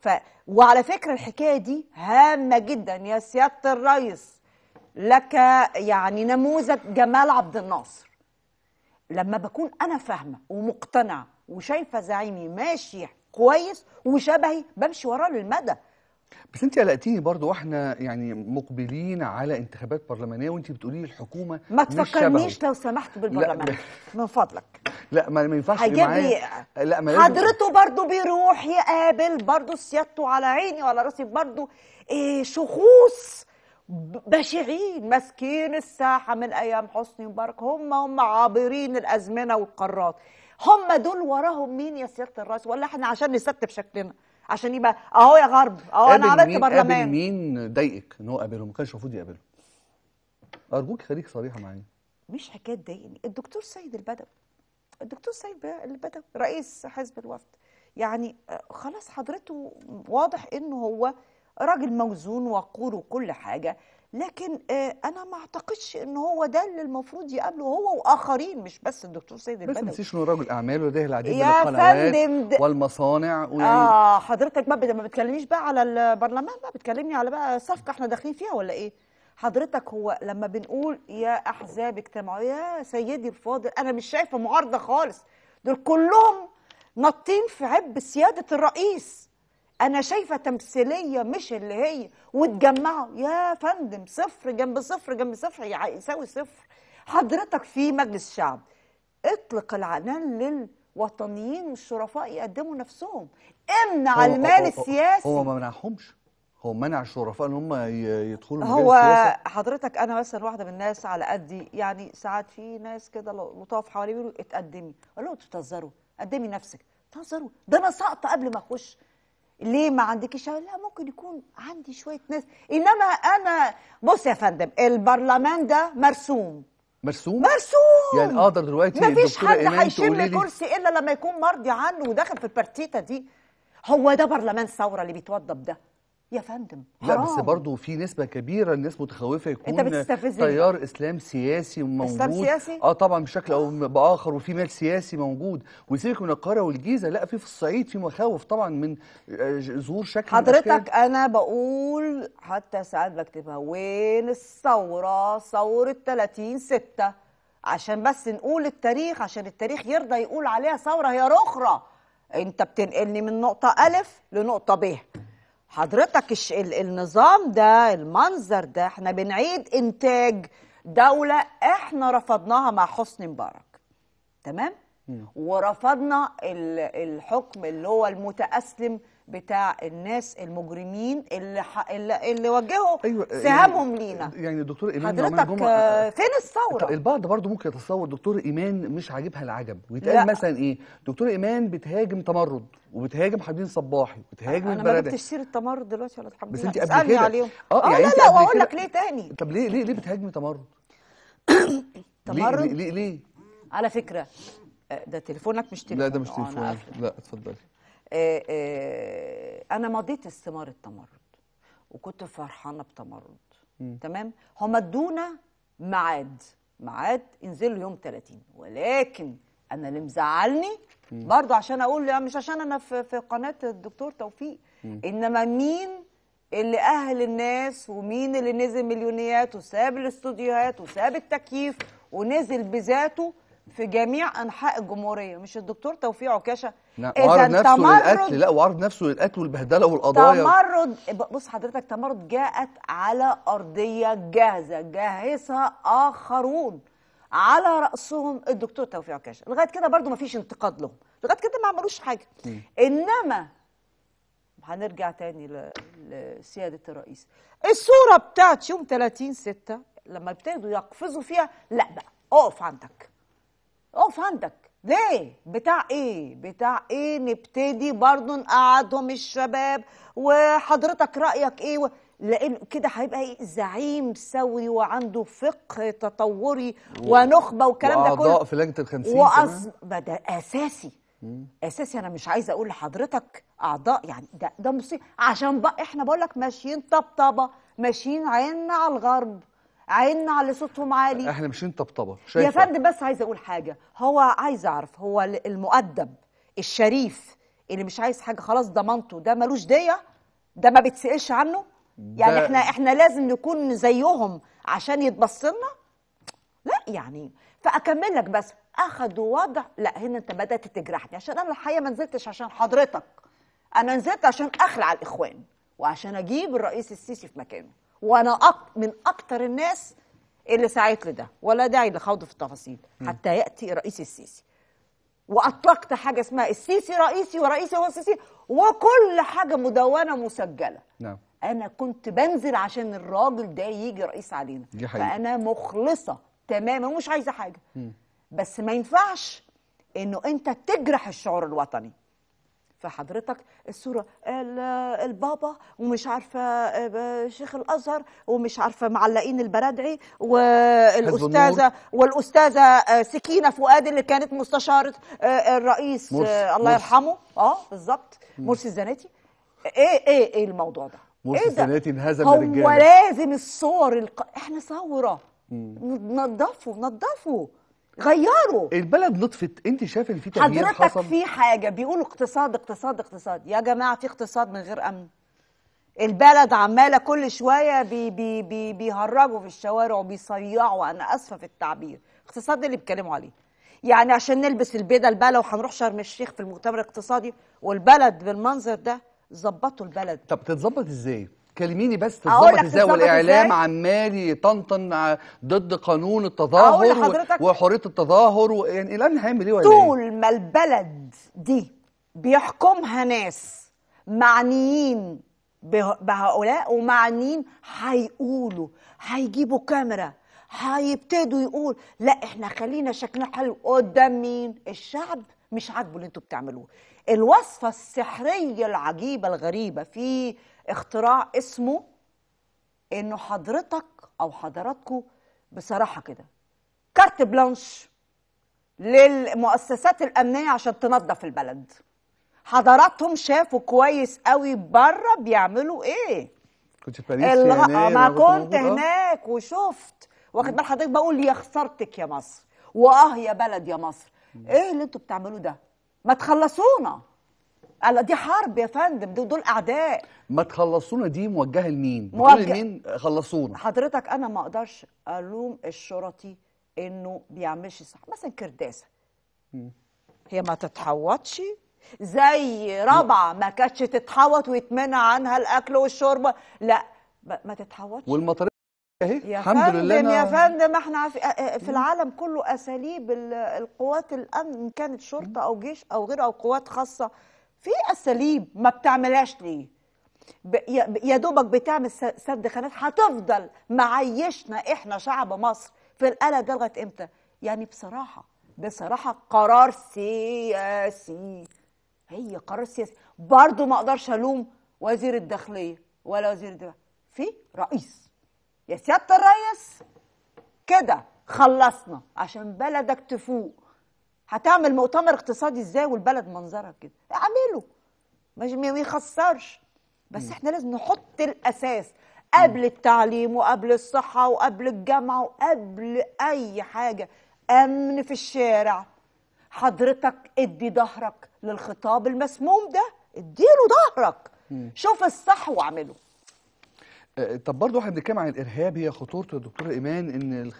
ف وعلى فكره الحكايه دي هامه جدا يا سياده الرئيس لك يعني نموذج جمال عبد الناصر لما بكون انا فاهمه ومقتنعه وشايفه زعيمي ماشي كويس وشبهي بمشي وراه للمدى بس انت قلقتيني برضو واحنا يعني مقبلين على انتخابات برلمانيه وانت بتقولي الحكومه ما تفكرنيش لو سمحت بالبرلمان من فضلك لا ما, ما ينفعش معايا لا ما حضرته برضو بيروح يقابل برضو سيادته على عيني وعلى راسي برضو ايه شخوص بشعين ماسكين الساحه من ايام حسني مبارك هم هم عابرين الازمنه والقارات هم دول وراهم مين يا سياده الرئيس ولا احنا عشان نستف شكلنا عشان يبقى اهو يا غرب اهو انا عملت برلمان قابل مين ضايقك ان هو قابله ما كانش المفروض يقابله ارجوك خليك صريحه معايا مش حكايه تضايقني الدكتور سيد البدوي الدكتور سيد البدوي رئيس حزب الوفد يعني آه، خلاص حضرته واضح انه هو راجل موزون وقور وكل حاجه لكن آه، انا ما اعتقدش ان هو ده اللي المفروض يقابله هو واخرين مش بس الدكتور سيد البدوي ما تنسيش انه رجل اعمال وده العديد من القنوات والمصانع اه حضرتك بقى ما بتكلمنيش بقى على البرلمان بقى بتكلمني على بقى صفقه احنا داخلين فيها ولا ايه حضرتك هو لما بنقول يا احزاب اجتماعيه يا سيدي الفاضل انا مش شايفه معارضه خالص دول كلهم نطين في عب سياده الرئيس انا شايفه تمثيليه مش اللي هي وتجمعوا يا فندم صفر جنب صفر جنب صفر يساوي صفر حضرتك في مجلس الشعب اطلق العنان للوطنيين والشرفاء يقدموا نفسهم امنع هو المال هو السياسي هو ما منعهمش هو منع الشرفاء ان هم يدخلوا هو حضرتك انا مثلا واحده من الناس على قدي يعني ساعات في ناس كده لطاف حواليه بيقولوا اتقدمي اقول لهم انتوا بتهزروا قدمي نفسك بتهزروا ده انا ساقطه قبل ما اخش ليه ما عندكيش لا ممكن يكون عندي شويه ناس انما انا بص يا فندم البرلمان ده مرسوم مرسوم مرسوم يعني اقدر دلوقتي مفيش حد هيشيل كرسي الا لما يكون مرضي عنه ودخل في البارتيتا دي هو ده برلمان ثوره اللي بيتوضب ده يا فندم حرام. لا بس برضه في نسبه كبيره الناس متخوفه يكون تيار اسلام سياسي موجود اسلام سياسي اه طبعا بشكل او باخر وفي مال سياسي موجود وسيبك من القاهره والجيزه لا في في الصعيد في مخاوف طبعا من آه، ظهور شكل حضرتك الأشكال. انا بقول حتى ساعات بكتبها وين الثوره ثوره 30 6 عشان بس نقول التاريخ عشان التاريخ يرضى يقول عليها ثوره هي اخرى انت بتنقلني من نقطه الف لنقطه ب حضرتك النظام ده المنظر ده احنا بنعيد انتاج دولة احنا رفضناها مع حسني مبارك تمام؟ ورفضنا الحكم اللي هو المتأسلم بتاع الناس المجرمين اللي اللي, اللي وجهوا أيوة إيه، سهامهم لينا يعني الدكتور ايمان حضرتك آه، آه، فين الثوره البعض برضو ممكن يتصور دكتور ايمان مش عاجبها العجب ويتقال مثلا ايه دكتور ايمان بتهاجم تمرد وبتهاجم حبيب صباحي وبتهاجم انا ما جبتش سيره التمرد دلوقتي ولا تحبني بس انت قبل كده عليهم اه, يعني آه يعني لا لا واقول لك ليه تاني طب ليه ليه ليه بتهاجمي تمرد تمرد ليه ليه, ليه؟ على فكره آه، ده تليفونك مش تليفون لا ده مش تليفون لا اتفضلي آه، آه، انا مضيت استمار التمرد وكنت فرحانه بتمرد م. تمام هم ادونا ميعاد ميعاد انزلوا يوم 30 ولكن انا اللي مزعلني برضه عشان اقول يعني مش عشان انا في, في قناه الدكتور توفيق م. انما مين اللي اهل الناس ومين اللي نزل مليونيات وساب الاستوديوهات وساب التكييف ونزل بذاته في جميع انحاء الجمهوريه مش الدكتور توفيق عكاشه نعم وعرض نفسه للقتل لا وعرض نفسه للقتل والبهدله والقضايا تمرد بص حضرتك تمرد جاءت على ارضيه جاهزه جهزها اخرون على راسهم الدكتور توفيق عكاشه لغايه كده برضو ما فيش انتقاد لهم لغايه كده ما عملوش حاجه م. انما هنرجع تاني لسياده الرئيس الصوره بتاعت يوم 30 6 لما ابتدوا يقفزوا فيها لا بقى اقف عندك اقف عندك ليه بتاع ايه بتاع ايه نبتدي برضه نقعدهم الشباب وحضرتك رايك ايه و... لان كده هيبقى ايه زعيم ثوري وعنده فقه تطوري و... ونخبه والكلام ده كله في لجنه ال 50 وأص... ده اساسي مم. اساسي انا مش عايزه اقول لحضرتك اعضاء يعني ده ده مصير. عشان بقى احنا بقول لك ماشيين طبطبه ماشيين عيننا على الغرب عيننا على صوتهم عالي احنا ماشيين طبطبه يا فندم بس عايز اقول حاجه هو عايز اعرف هو المؤدب الشريف اللي مش عايز حاجه خلاص ضمانته ده ملوش ديه ده ما بيتسالش عنه يعني احنا احنا لازم نكون زيهم عشان يتبص لنا لا يعني فاكمل لك بس اخدوا وضع لا هنا انت بدات تجرحني عشان انا الحقيقه ما نزلتش عشان حضرتك انا نزلت عشان اخلع الاخوان وعشان اجيب الرئيس السيسي في مكانه وانا أك... من اكتر الناس اللي سعيت لده ولا داعي لخوض في التفاصيل حتى ياتي رئيس السيسي واطلقت حاجه اسمها السيسي رئيسي ورئيسي هو السيسي وكل حاجه مدونه مسجله نعم انا كنت بنزل عشان الراجل ده يجي رئيس علينا دي حقيقة. فانا مخلصه تماما ومش عايزه حاجه م. بس ما ينفعش انه انت تجرح الشعور الوطني فحضرتك الصورة البابا ومش عارفة آه، شيخ الأزهر ومش عارفة معلقين البرادعي والأستاذة والأستاذة آه، سكينة فؤاد اللي كانت مستشارة آه، الرئيس مرسي. الله يرحمه اه بالظبط مرسي الزناتي ايه ايه ايه الموضوع ده؟ مرسي إيه الزناتي انهزم هو لازم الصور الق... احنا صورة نظفوا نظفوا غيروا البلد نطفت انت شايف ان في تغيير حصل حضرتك في حاجه بيقولوا اقتصاد اقتصاد اقتصاد يا جماعه في اقتصاد من غير امن البلد عماله كل شويه بي بي بي بيهرجوا في الشوارع وبيصيعوا انا اسفه في التعبير اقتصاد اللي بيتكلموا عليه يعني عشان نلبس البيضه بقى وهنروح شرم الشيخ في المؤتمر الاقتصادي والبلد بالمنظر ده ظبطوا البلد طب تتظبط ازاي كلميني بس تتظبط ازاي والاعلام عمال يطنطن ضد قانون التظاهر وحريه التظاهر يعني الان هيعمل ايه ولا إيه؟ طول ما البلد دي بيحكمها ناس معنيين بهؤلاء ومعنيين هيقولوا هيجيبوا كاميرا هيبتدوا يقول لا احنا خلينا شكلنا حلو قدام مين الشعب مش عاجبه اللي انتوا بتعملوه الوصفه السحريه العجيبه الغريبه في اختراع اسمه انه حضرتك او حضراتكم بصراحه كده كارت بلانش للمؤسسات الامنيه عشان تنظف البلد حضراتهم شافوا كويس قوي بره بيعملوا ايه كنت في باريس الغ... يعني ما كنت آه. هناك وشفت واخد بال حضرتك بقول يا خسارتك يا مصر واه يا بلد يا مصر ايه اللي انتوا بتعملوه ده ما تخلصونا الله دي حرب يا فندم دول, دول اعداء ما تخلصونا دي موجهه لمين موجهه لمين خلصونا حضرتك انا ما اقدرش الوم الشرطي انه بيعملش صح مثلا كرداسه هي ما تتحوطش زي رابعه ما كانتش تتحوط ويتمنع عنها الاكل والشرب لا ما تتحوطش والمطر اهي الحمد لله يا فندم احنا في, في العالم كله اساليب القوات الامن ان كانت شرطه او جيش او غيره او قوات خاصه في اساليب ما بتعملهاش ليه يا دوبك بتعمل سد خانات هتفضل معيشنا احنا شعب مصر في القلق ده لغايه امتى يعني بصراحه بصراحه قرار سياسي هي قرار سياسي برضه ما اقدرش الوم وزير الداخليه ولا وزير الدفاع في رئيس يا سياده الرئيس كده خلصنا عشان بلدك تفوق هتعمل مؤتمر اقتصادي ازاي والبلد منظرها كده اعمله ما يخسرش بس احنا لازم نحط الاساس قبل التعليم وقبل الصحة وقبل الجامعة وقبل أي حاجة أمن في الشارع حضرتك ادي ظهرك للخطاب المسموم ده اديله ظهرك شوف الصح واعمله طب برضه احنا بنتكلم عن الارهاب هي خطورته يا دكتور ايمان ان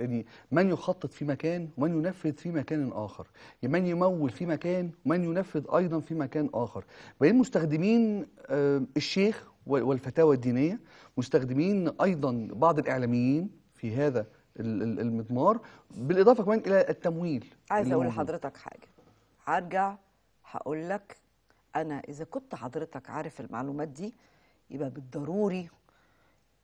يعني من يخطط في مكان ومن ينفذ في مكان اخر، يعني من يمول في مكان ومن ينفذ ايضا في مكان اخر، بين مستخدمين آه، الشيخ والفتاوى الدينيه، مستخدمين ايضا بعض الاعلاميين في هذا المضمار، بالاضافه كمان الى التمويل. عايز اقول لحضرتك حاجه. هرجع هقول لك انا اذا كنت حضرتك عارف المعلومات دي يبقى بالضروري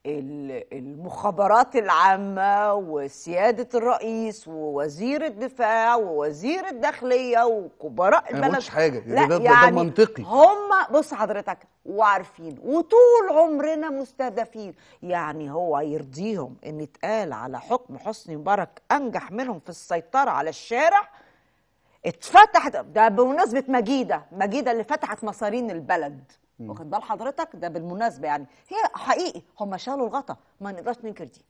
المخابرات العامة وسيادة الرئيس ووزير الدفاع ووزير الداخلية وكبراء البلد مش حاجة لا ده, ده, يعني ده منطقي هم بص حضرتك وعارفين وطول عمرنا مستهدفين يعني هو يرضيهم ان اتقال على حكم حسني مبارك انجح منهم في السيطرة على الشارع اتفتحت ده بمناسبة مجيدة مجيدة اللي فتحت مصارين البلد واخد بال حضرتك ده بالمناسبه يعني هي حقيقي هم شالوا الغطا ما نقدرش ننكر دي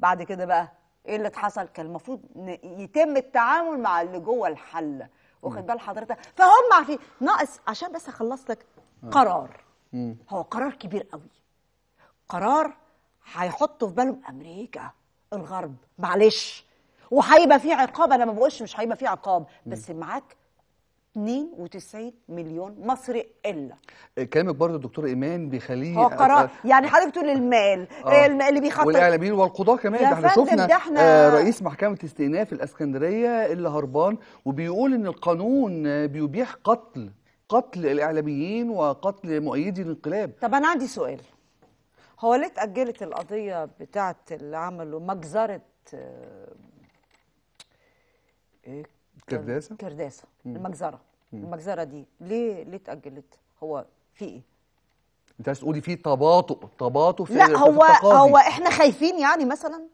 بعد كده بقى ايه اللي اتحصل كان المفروض يتم التعامل مع اللي جوه الحله واخد بال حضرتك فهم عارفين ناقص عشان بس اخلص لك قرار هو قرار كبير قوي قرار هيحطوا في بالهم امريكا الغرب معلش وهيبقى في عقاب انا ما بقولش مش هيبقى في عقاب بس معاك 92 مليون مصري الا كلامك برضه الدكتور ايمان بيخليه هو قرار أ... يعني حضرتك تقول المال آه. اللي بيخطط والاعلاميين والقضاه كمان ده احنا شفنا ده احنا... آه رئيس محكمه استئناف الاسكندريه اللي هربان وبيقول ان القانون بيبيح قتل قتل الاعلاميين وقتل مؤيدي الانقلاب طب انا عندي سؤال هو ليه اتاجلت القضيه بتاعه اللي عملوا مجزره آه... إيه كرداسه كرداسه المجزره المجزره دي ليه ليه اتاجلت هو في ايه انت عايز تقولي في تباطؤ تباطؤ في لا هو هو احنا خايفين يعني مثلا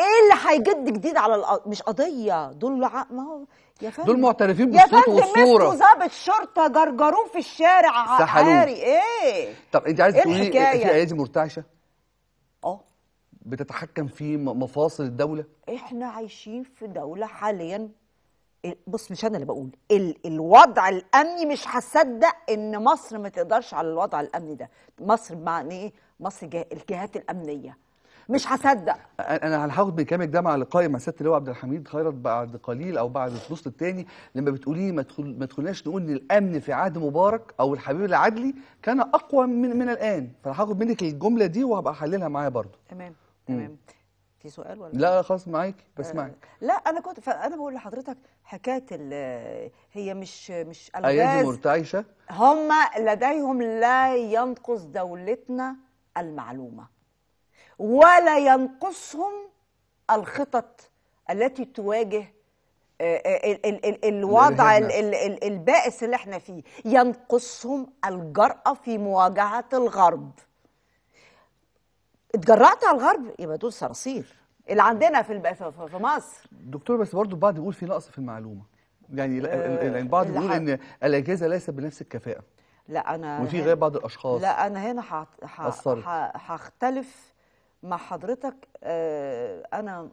ايه اللي هيجد جديد على الأ... مش قضيه دول ما هو يا فندم دول معترفين بالصوت والصوره يا فندم ظابط شرطه جرجروه في الشارع عاري ايه طب انت عايز إيه تقولي الحكاية؟ في ايادي مرتعشه اه بتتحكم في مفاصل الدوله احنا عايشين في دوله حاليا بص مش انا اللي بقول ال... الوضع الامني مش هصدق ان مصر ما تقدرش على الوضع الامني ده مصر بمعنى ايه مصر جه... الجهات الامنيه مش هصدق انا هاخد من كلامك ده مع لقائي مع سياده اللواء عبد الحميد خيرت بعد قليل او بعد الفصل الثاني لما بتقولي ما تدخل ما تدخلناش نقول ان الامن في عهد مبارك او الحبيب العدلي كان اقوى من من الان فهاخد منك الجمله دي وهبقى احللها معايا برضو تمام تمام في سؤال ولا لا إيه؟ خلاص معاك بسمعك آه لا انا كنت فانا بقول لحضرتك حكايه هي مش مش الغاز ايادي مرتعشه هم لديهم لا ينقص دولتنا المعلومه ولا ينقصهم الخطط التي تواجه آه، آه، الوضع البائس اللي احنا فيه ينقصهم الجرأة في مواجهة الغرب اتجرأت على الغرب يبقى دول صراصير اللي عندنا في في مصر دكتور بس برضه البعض بيقول في نقص في المعلومه يعني, يعني أه البعض بيقول ان الاجهزه ليست بنفس الكفاءه لا انا وفي غير بعض الاشخاص لا انا هنا هختلف مع حضرتك آه انا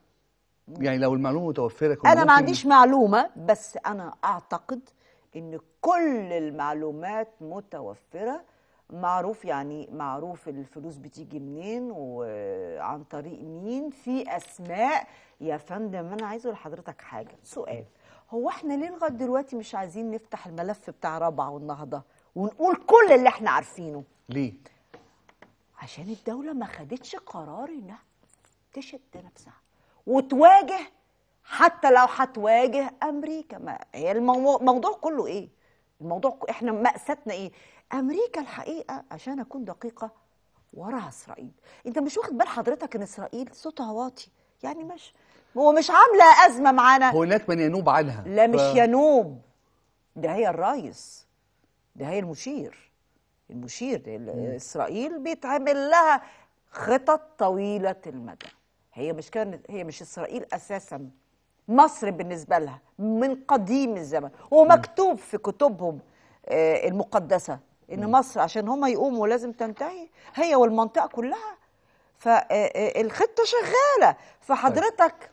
يعني لو المعلومه متوفره انا ما عنديش معلومه بس انا اعتقد ان كل المعلومات متوفره معروف يعني معروف الفلوس بتيجي منين وعن طريق مين في اسماء يا فندم انا عايزه لحضرتك حاجه سؤال هو احنا ليه لغايه دلوقتي مش عايزين نفتح الملف بتاع رابعه والنهضه ونقول كل اللي احنا عارفينه ليه عشان الدوله ما خدتش قرار انها تشد نفسها وتواجه حتى لو هتواجه امريكا ما هي الموضوع كله ايه الموضوع احنا مأساتنا ايه امريكا الحقيقه عشان اكون دقيقه وراها اسرائيل انت مش واخد بال حضرتك ان اسرائيل صوتها واطي يعني مش هو مش عامله ازمه معانا هناك من ينوب عنها لا ف... مش ينوب ده هي الرئيس ده هي المشير المشير اسرائيل بيتعمل لها خطط طويله المدى هي مش كانت هي مش اسرائيل اساسا مصر بالنسبه لها من قديم الزمن ومكتوب في كتبهم آه، المقدسه ان مصر عشان هم يقوموا لازم تنتهي هي والمنطقه كلها فالخطه آه، آه، شغاله فحضرتك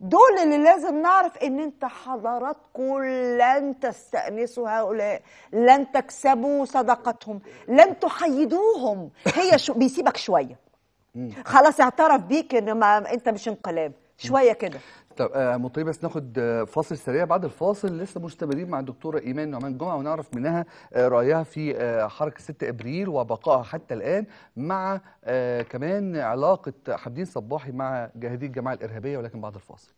دول اللي لازم نعرف ان انت حضراتكم لن تستأنسوا هؤلاء لن تكسبوا صدقتهم لن تحيدوهم هي شو بيسيبك شويه خلاص اعترف بيك ان ما انت مش انقلاب شويه كده طب آه طيب، بس ناخد آه، فاصل سريع بعد الفاصل لسه مستمرين مع الدكتوره ايمان نعمان جمعه ونعرف منها آه، رايها في آه، حركه 6 ابريل وبقائها حتى الان مع كمان علاقه حمدين صباحي مع هذه الجماعه الارهابيه ولكن بعد الفاصل.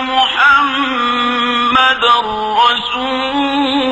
محمدا رسول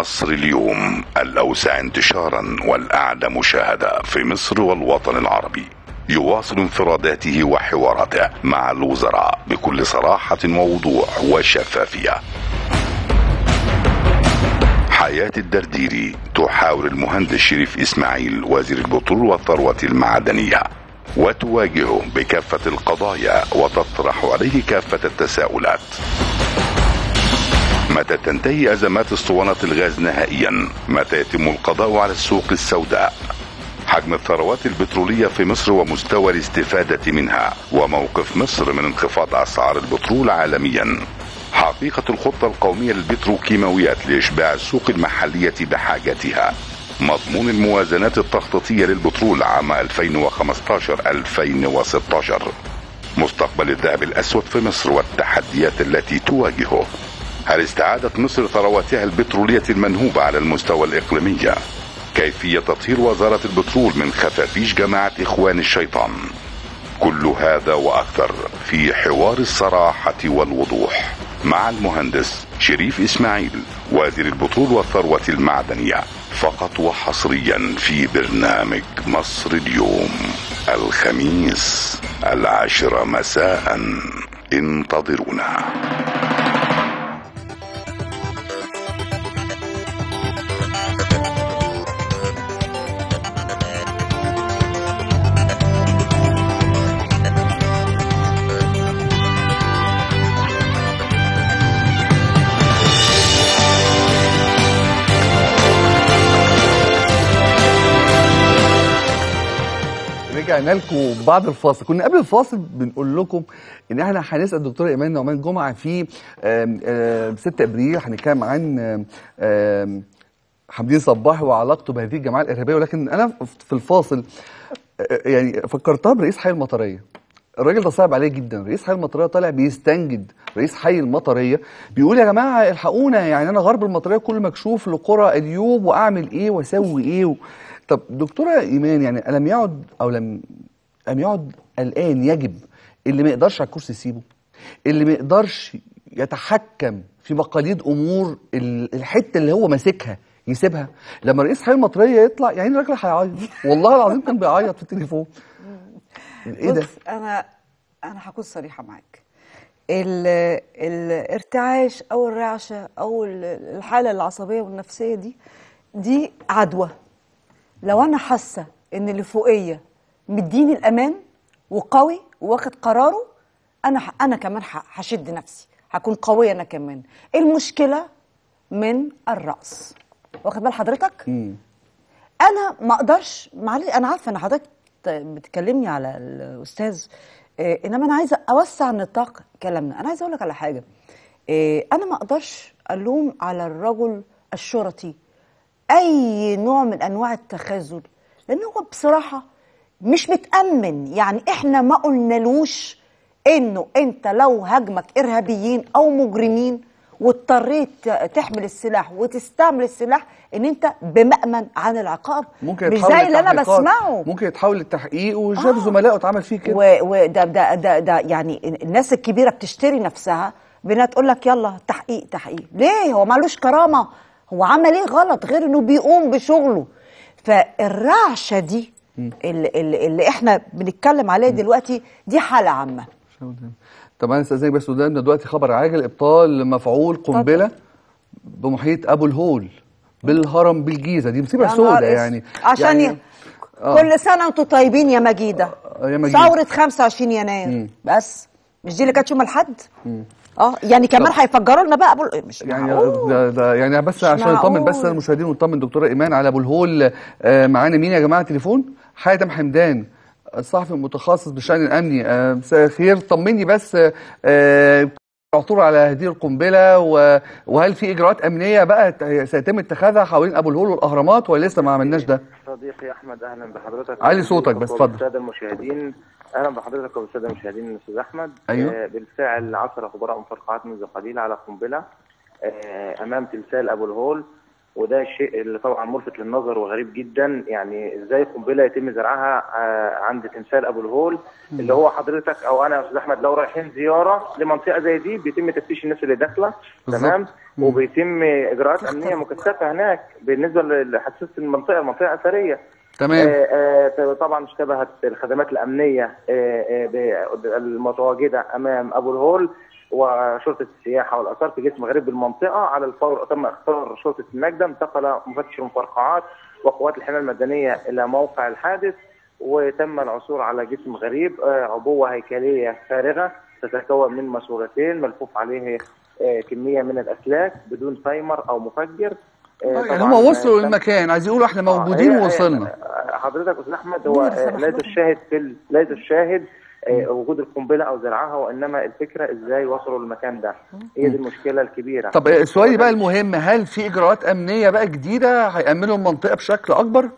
مصر اليوم الأوسع انتشارا والأعلى مشاهدة في مصر والوطن العربي يواصل انفراداته وحواراته مع الوزراء بكل صراحة ووضوح وشفافية حياة الدرديري تحاور المهندس شريف إسماعيل وزير البترول والثروة المعدنية وتواجهه بكافة القضايا وتطرح عليه كافة التساؤلات متى تنتهي أزمات اسطوانة الغاز نهائيا متى يتم القضاء على السوق السوداء حجم الثروات البترولية في مصر ومستوى الاستفادة منها وموقف مصر من انخفاض أسعار البترول عالميا حقيقة الخطة القومية للبتروكيماويات لإشباع السوق المحلية بحاجتها مضمون الموازنات التخطيطية للبترول عام 2015-2016 مستقبل الذهب الأسود في مصر والتحديات التي تواجهه هل استعادت مصر ثرواتها البترولية المنهوبة على المستوى الإقليمي؟ كيفية تطهير وزارة البترول من خفافيش جماعة إخوان الشيطان؟ كل هذا وأكثر في حوار الصراحة والوضوح مع المهندس شريف إسماعيل وزير البترول والثروة المعدنية فقط وحصريا في برنامج مصر اليوم الخميس العاشرة مساء انتظرونا رجعنا لكم بعد الفاصل كنا قبل الفاصل بنقول لكم ان احنا هنسال دكتور ايمان نعمان جمعه في 6 ابريل هنتكلم عن حمدين صباح وعلاقته بهذه الجماعه الارهابيه ولكن انا في الفاصل آه، آه، يعني فكرتها برئيس حي المطريه الراجل ده صعب عليه جدا رئيس حي المطريه طالع بيستنجد رئيس حي المطريه بيقول يا جماعه الحقونا يعني انا غرب المطريه كله مكشوف لقرى اليوم واعمل ايه واسوي ايه و... طب دكتوره ايمان يعني الم يعد او لم لم يعد الان يجب اللي ما يقدرش على الكرسي يسيبه اللي ما يقدرش يتحكم في مقاليد امور الحته اللي هو ماسكها يسيبها لما رئيس حي المطريه يطلع يعني الراجل هيعيط والله العظيم كان بيعيط في التليفون ايه ده انا انا هكون صريحه معاك الارتعاش او الرعشه او الحاله العصبيه والنفسيه دي دي عدوى لو انا حاسه ان اللي فوقيا مديني الامان وقوي وواخد قراره انا انا كمان هشد نفسي هكون قويه انا كمان إيه المشكله من الراس واخد بال حضرتك مم. انا ما اقدرش معلش انا عارفه ان حضرتك بتكلمني على الاستاذ إيه انما انا عايزه اوسع نطاق كلامنا انا عايزه اقول لك على حاجه إيه انا ما اقدرش الوم على الرجل الشرطي اي نوع من انواع التخاذل لان هو بصراحه مش متامن يعني احنا ما قلنالوش انه انت لو هاجمك ارهابيين او مجرمين واضطريت تحمل السلاح وتستعمل السلاح ان انت بمأمن عن العقاب ممكن مش زي اللي انا بسمعه ممكن يتحول للتحقيق وجاب آه. زملائه اتعمل فيه كده وده ده ده ده يعني الناس الكبيره بتشتري نفسها بانها تقول لك يلا تحقيق تحقيق ليه هو مالوش كرامه هو عمل ايه غلط غير انه بيقوم بشغله فالرعشه دي اللي, اللي احنا بنتكلم عليها دلوقتي دي حاله عامه طبعا استاذنك بس قدامنا دلوقتي خبر عاجل ابطال مفعول قنبله بمحيط ابو الهول بالهرم بالجيزه دي مصيبه سوداء يعني عشان يعني آه. كل سنه وانتم طيبين يا مجيده آه يا مجيده ثوره 25 يناير مم. بس مش دي اللي كانت يوم الاحد اه يعني كمان هيفجروا لنا بقى بل... مش يعني ده, ده يعني بس عشان نطمن بس المشاهدين ونطمن دكتوره ايمان على ابو الهول آه معانا مين يا جماعه تليفون حاتم حمدان الصحفي المتخصص بالشان الامني آه مساء الخير طمني بس آه, آه، عثور على هذه القنبله وهل في اجراءات امنيه بقى سيتم اتخاذها حوالين ابو الهول والاهرامات ولا لسه ما عملناش ده؟ صديقي احمد اهلا بحضرتك علي صوتك بس اتفضل المشاهدين اهلا بحضرتك والساده المشاهدين استاذ احمد ايوه آه، بالفعل 10 خبراء مفرقعات منذ قليل على قنبله آه، امام تمثال ابو الهول وده الشيء اللي طبعا ملفت للنظر وغريب جدا يعني ازاي قنبله يتم زرعها آه، عند تمثال ابو الهول اللي هو حضرتك او انا يا استاذ احمد لو رايحين زياره لمنطقه زي دي بيتم تفتيش الناس اللي داخله تمام وبيتم اجراءات امنيه مكثفه هناك بالنسبه لحساسه المنطقه المنطقه اثريه تمام آه، آه، طبعا اشتبهت الخدمات الامنيه آه، المتواجده امام ابو الهول وشرطه السياحه والاثار في جسم غريب بالمنطقه على الفور تم اختار شرطه النجده انتقل مفتش المفرقعات وقوات الحمايه المدنيه الى موقع الحادث وتم العثور على جسم غريب عبوه هيكليه فارغه تتكون من ماسورتين ملفوف عليه كميه من الاسلاك بدون تايمر او مفجر يعني هم آه، وصلوا للمكان عايز يقولوا احنا موجودين ووصلنا حضرتك استاذ احمد هو لا الشاهد في لا الشاهد وجود القنبله او زرعها وانما الفكره ازاي وصلوا للمكان ده هي دي المشكله الكبيره طب السؤال بقى المهم هل في اجراءات امنيه بقى جديده هيامنوا المنطقه بشكل اكبر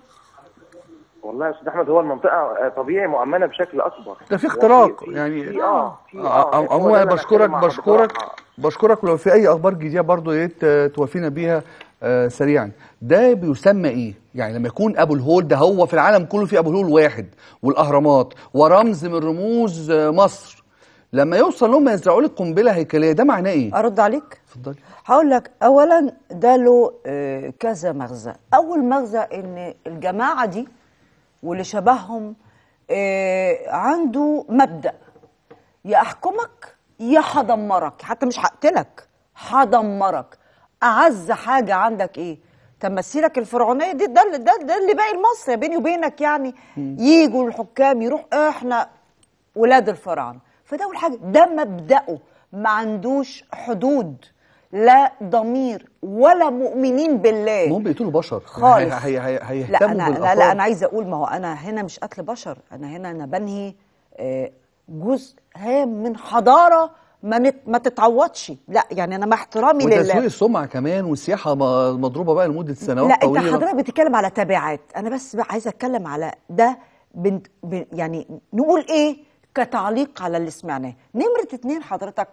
والله يا استاذ احمد هو المنطقه طبيعي مؤمنه بشكل اكبر ده في اختراق يعني في اه آه بشكرك بشكرك بشكرك ولو في اي اخبار جديده برضه يا ريت توافينا بيها آه، سريعا ده بيسمى ايه يعني لما يكون ابو الهول ده هو في العالم كله في ابو الهول واحد والاهرامات ورمز من رموز آه، مصر لما يوصل لهم يزرعوا لك قنبله هيكليه ده معناه ايه ارد عليك اتفضلي هقول لك اولا ده له آه، كذا مغزى اول مغزى ان الجماعه دي واللي شبههم عنده مبدا يا احكمك يا حدمرك حتى مش هقتلك حدمرك اعز حاجه عندك ايه تمثيلك الفرعونيه دي ده ده, ده اللي باقي مصر بيني وبينك يعني يجوا الحكام يروح احنا ولاد الفراعنه فده اول حاجه ده مبداه ما عندوش حدود لا ضمير ولا مؤمنين بالله هم بيقتلوا بشر خالص هي هي هي لا أنا لا, لا انا عايزه اقول ما هو انا هنا مش قتل بشر انا هنا انا بنهي آه، جزء هام من حضاره ما مت ما تتعوضش لا يعني انا مع احترامي لل وتسويق السمعه كمان والسياحه مضروبه بقى لمده سنوات لا طويله لا انت حضرتك بتتكلم على تبعات انا بس عايزه اتكلم على ده بن... بن... يعني نقول ايه كتعليق على اللي سمعناه نمره اتنين حضرتك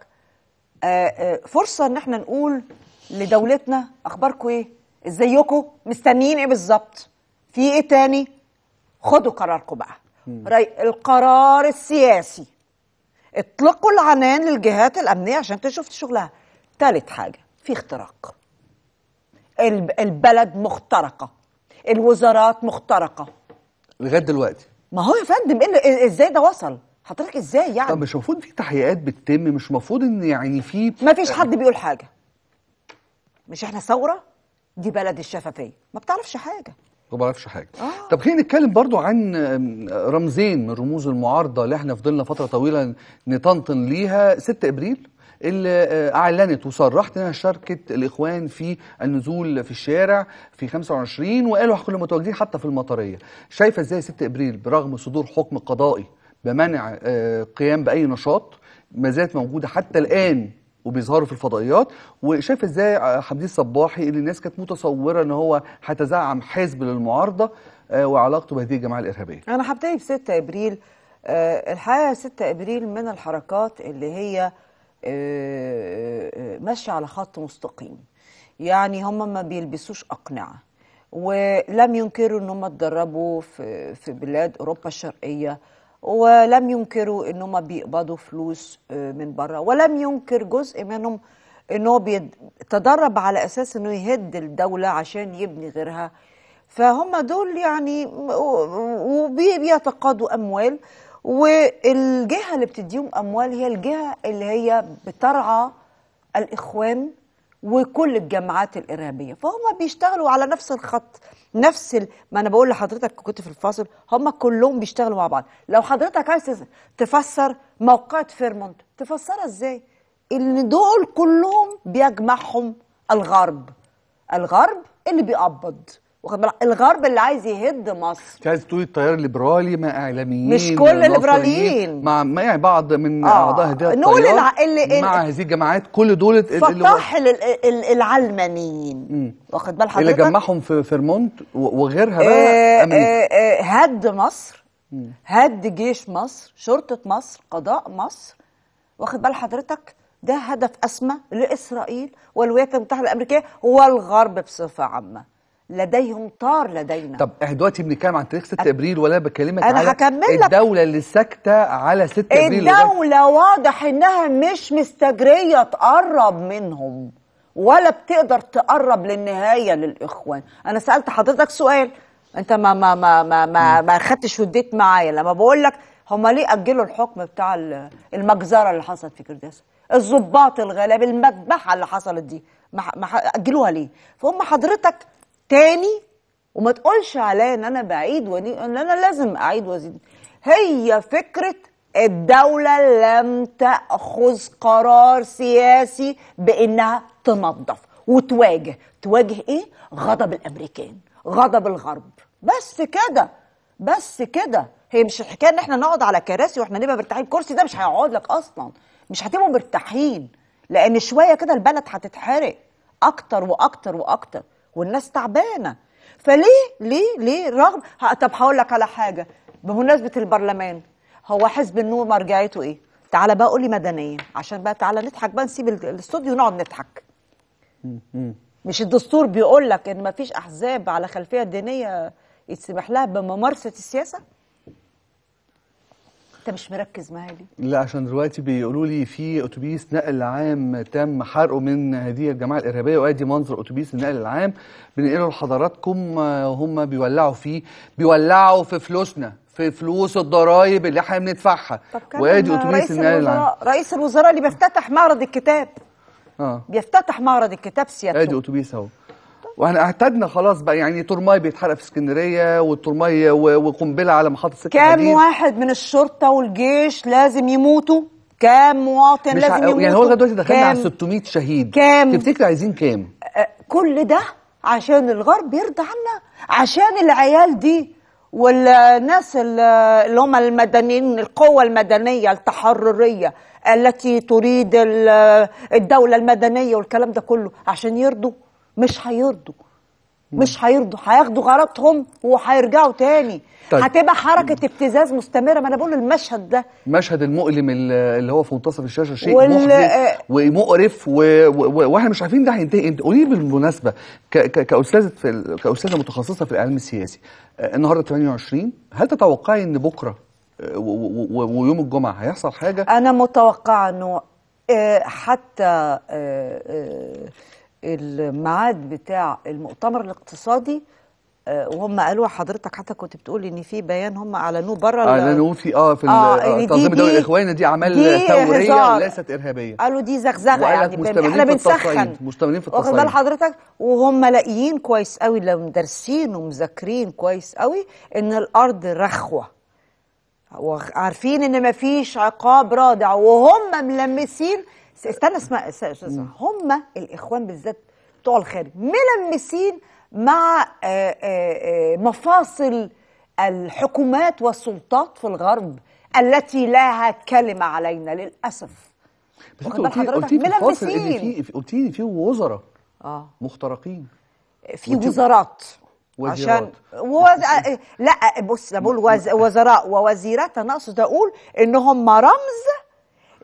آآ آه، آآ آه، فرصه ان احنا نقول لدولتنا اخباركم ايه ازيكم مستنيين ايه بالظبط في ايه تاني خدوا قراركم بقى القرار السياسي اطلقوا العنان للجهات الامنيه عشان تشوف شغلها ثالث حاجه في اختراق البلد مخترقه الوزارات مخترقه لغايه دلوقتي ما هو يا فندم إيه إيه، ازاي ده وصل حضرتك ازاي يعني طب مش المفروض في تحقيقات بتتم مش المفروض ان يعني في ما فيش حد بيقول حاجه مش احنا ثوره دي بلد الشفافيه ما بتعرفش حاجه ما بعرفش حاجه آه. طب خلينا نتكلم برضو عن رمزين من رموز المعارضه اللي احنا فضلنا فتره طويله نطنطن ليها 6 ابريل اللي آه، اعلنت وصرحت انها شاركت الاخوان في النزول في الشارع في 25 وقالوا هنكون متواجدين حتى في المطريه شايفه ازاي 6 ابريل برغم صدور حكم قضائي بمنع آه، قيام باي نشاط ما زالت موجوده حتى الان وبيظهروا في الفضائيات وشاف ازاي حمدي صباحي اللي الناس كانت متصوره ان هو هيتزعم حزب للمعارضه آه، وعلاقته بهذه الجماعه الارهابيه. انا هبتدي ب 6 ابريل آه، الحقيقه 6 ابريل من الحركات اللي هي آه، ماشيه على خط مستقيم. يعني هم ما بيلبسوش اقنعه ولم ينكروا ان هم اتدربوا في بلاد اوروبا الشرقيه ولم ينكروا ان هم بيقبضوا فلوس آه، من بره ولم ينكر جزء منهم ان هو بيتدرب على اساس انه يهد الدوله عشان يبني غيرها فهم دول يعني وبيتقاضوا اموال والجهه اللي بتديهم اموال هي الجهه اللي هي بترعى الاخوان وكل الجماعات الارهابيه فهم بيشتغلوا على نفس الخط نفس ال... ما انا بقول لحضرتك كنت في الفاصل هم كلهم بيشتغلوا مع بعض لو حضرتك عايز تفسر موقعة فيرمونت تفسرها ازاي ان دول كلهم بيجمعهم الغرب الغرب اللي بيقبض واخد بالك الغرب اللي عايز يهد مصر مش عايز تقولي التيار الليبرالي مع اعلاميين مش كل الليبراليين مع يعني بعض من آه. اعضاء هذه نقول اللي مع هذه الجماعات كل دول فتح العلمانيين واخد بال حضرتك اللي جمعهم في فيرمونت وغيرها بقى آه, آه، امريكا آه آه هد مصر مم. هد جيش مصر شرطه مصر قضاء مصر واخد بال حضرتك ده هدف أسمى لإسرائيل والولايات المتحدة الأمريكية والغرب بصفة عامة لديهم طار لدينا طب احنا دلوقتي بنتكلم عن تاريخ 6 ابريل ولا بكلمك أنا على هكمل الدوله اللي ساكته على 6 ابريل الدوله واضح انها مش مستجريه تقرب منهم ولا بتقدر تقرب للنهايه للاخوان انا سالت حضرتك سؤال انت ما ما ما ما ما, ما خدتش وديت معايا لما بقول لك هم ليه اجلوا الحكم بتاع المجزره اللي حصلت في كرداس الظباط الغلاب المذبحه اللي حصلت دي ما اجلوها ليه فهم حضرتك تاني وما تقولش عليا ان انا بعيد وان ان انا لازم اعيد وازيد هي فكره الدولة لم تأخذ قرار سياسي بأنها تنظف وتواجه تواجه إيه؟ غضب الأمريكان غضب الغرب بس كده بس كده هي مش الحكاية إن احنا نقعد على كراسي واحنا نبقى مرتاحين الكرسي ده مش هيقعد لك أصلا مش هتبقوا مرتاحين لأن شوية كده البلد هتتحرق أكتر وأكتر وأكتر والناس تعبانه فليه ليه ليه رغم طب هقول لك على حاجه بمناسبه البرلمان هو حزب النور مرجعيته ايه تعالى بقى قولي مدنيه عشان بقى تعالى نضحك بقى نسيب الاستوديو ونقعد نضحك مش الدستور بيقول لك ان مفيش احزاب على خلفيه دينيه يتسمح لها بممارسه السياسه انت مش مركز معايا ليه؟ لا عشان دلوقتي بيقولوا لي في اتوبيس نقل عام تم حرقه من هذه الجماعه الارهابيه وادي منظر اتوبيس النقل العام بنقله لحضراتكم وهم بيولعوا فيه بيولعوا في فلوسنا في فلوس الضرايب اللي احنا بندفعها وادي اتوبيس النقل العام رئيس الوزراء اللي بيفتتح معرض الكتاب اه بيفتتح معرض الكتاب سيادته ادي اتوبيس اهو واحنا اعتدنا خلاص بقى يعني ترماي بيتحرق في اسكندريه والترماي وقنبله على محطه سكه كام واحد من الشرطه والجيش لازم يموتوا كام مواطن لازم يموتوا يعني هو دلوقتي دخلنا على 600 شهيد كام تفتكر عايزين كام أه، كل ده عشان الغرب يرضى عنا عشان العيال دي والناس اللي هم المدنيين القوة المدنية التحررية التي تريد الدولة المدنية والكلام ده كله عشان يرضوا مش هيرضوا نعم. مش هيرضوا هياخدوا غرضهم وهيرجعوا تاني طيب. هتبقى حركه ابتزاز مستمره ما انا بقول المشهد ده المشهد المؤلم اللي هو في منتصف الشاشه شيء وال... آه، ومقرف و... و... واحنا مش عارفين ده هينتهي انت قولي بالمناسبه ك... ك... كاستاذه في... كاستاذه متخصصه في الاعلام السياسي آه، النهارده 28 هل تتوقعي ان بكره آه، و... ويوم الجمعه هيحصل حاجه انا متوقعه انه حتى الميعاد بتاع المؤتمر الاقتصادي آه، وهم قالوا حضرتك حتى كنت بتقول ان في بيان هم اعلنوه بره اعلنوه في اه في آه, آه، تنظيم الدوله الاخوانيه دي اعمال ثوريه وليست ارهابيه قالوا دي زغزغه يعني احنا بنسخن مستمرين في التصعيد واخد بال حضرتك وهم لاقيين كويس قوي لو مدرسين ومذاكرين كويس قوي ان الارض رخوه وعارفين ان مفيش عقاب رادع وهم ملمسين استنى اسمع, هم الاخوان بالذات بتوع الخارج ملمسين مع آه، آه، آه، مفاصل الحكومات والسلطات في الغرب التي لها كلمه علينا للاسف بس انت قلتي قلتي في قلتي في وزراء اه مخترقين في وزارات وزيرات. عشان وز... لا بص بقول وز... وزراء ووزيرات انا اقصد اقول ان هم رمز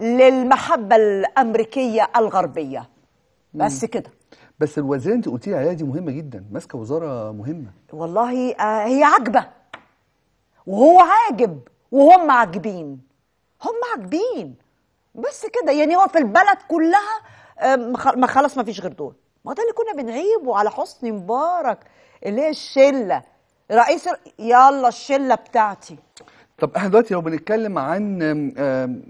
للمحبة الأمريكية الغربية بس كده بس الوزارة أنت قلتي عليها دي مهمة جدا ماسكة وزارة مهمة والله آه، هي عاجبة وهو عاجب وهم عاجبين هم عاجبين بس كده يعني هو في البلد كلها آه، ما خلاص ما فيش غير دول ما ده اللي كنا بنعيبه على حسني مبارك اللي هي الشله رئيس يلا الشله بتاعتي طب احنا دلوقتي لو بنتكلم عن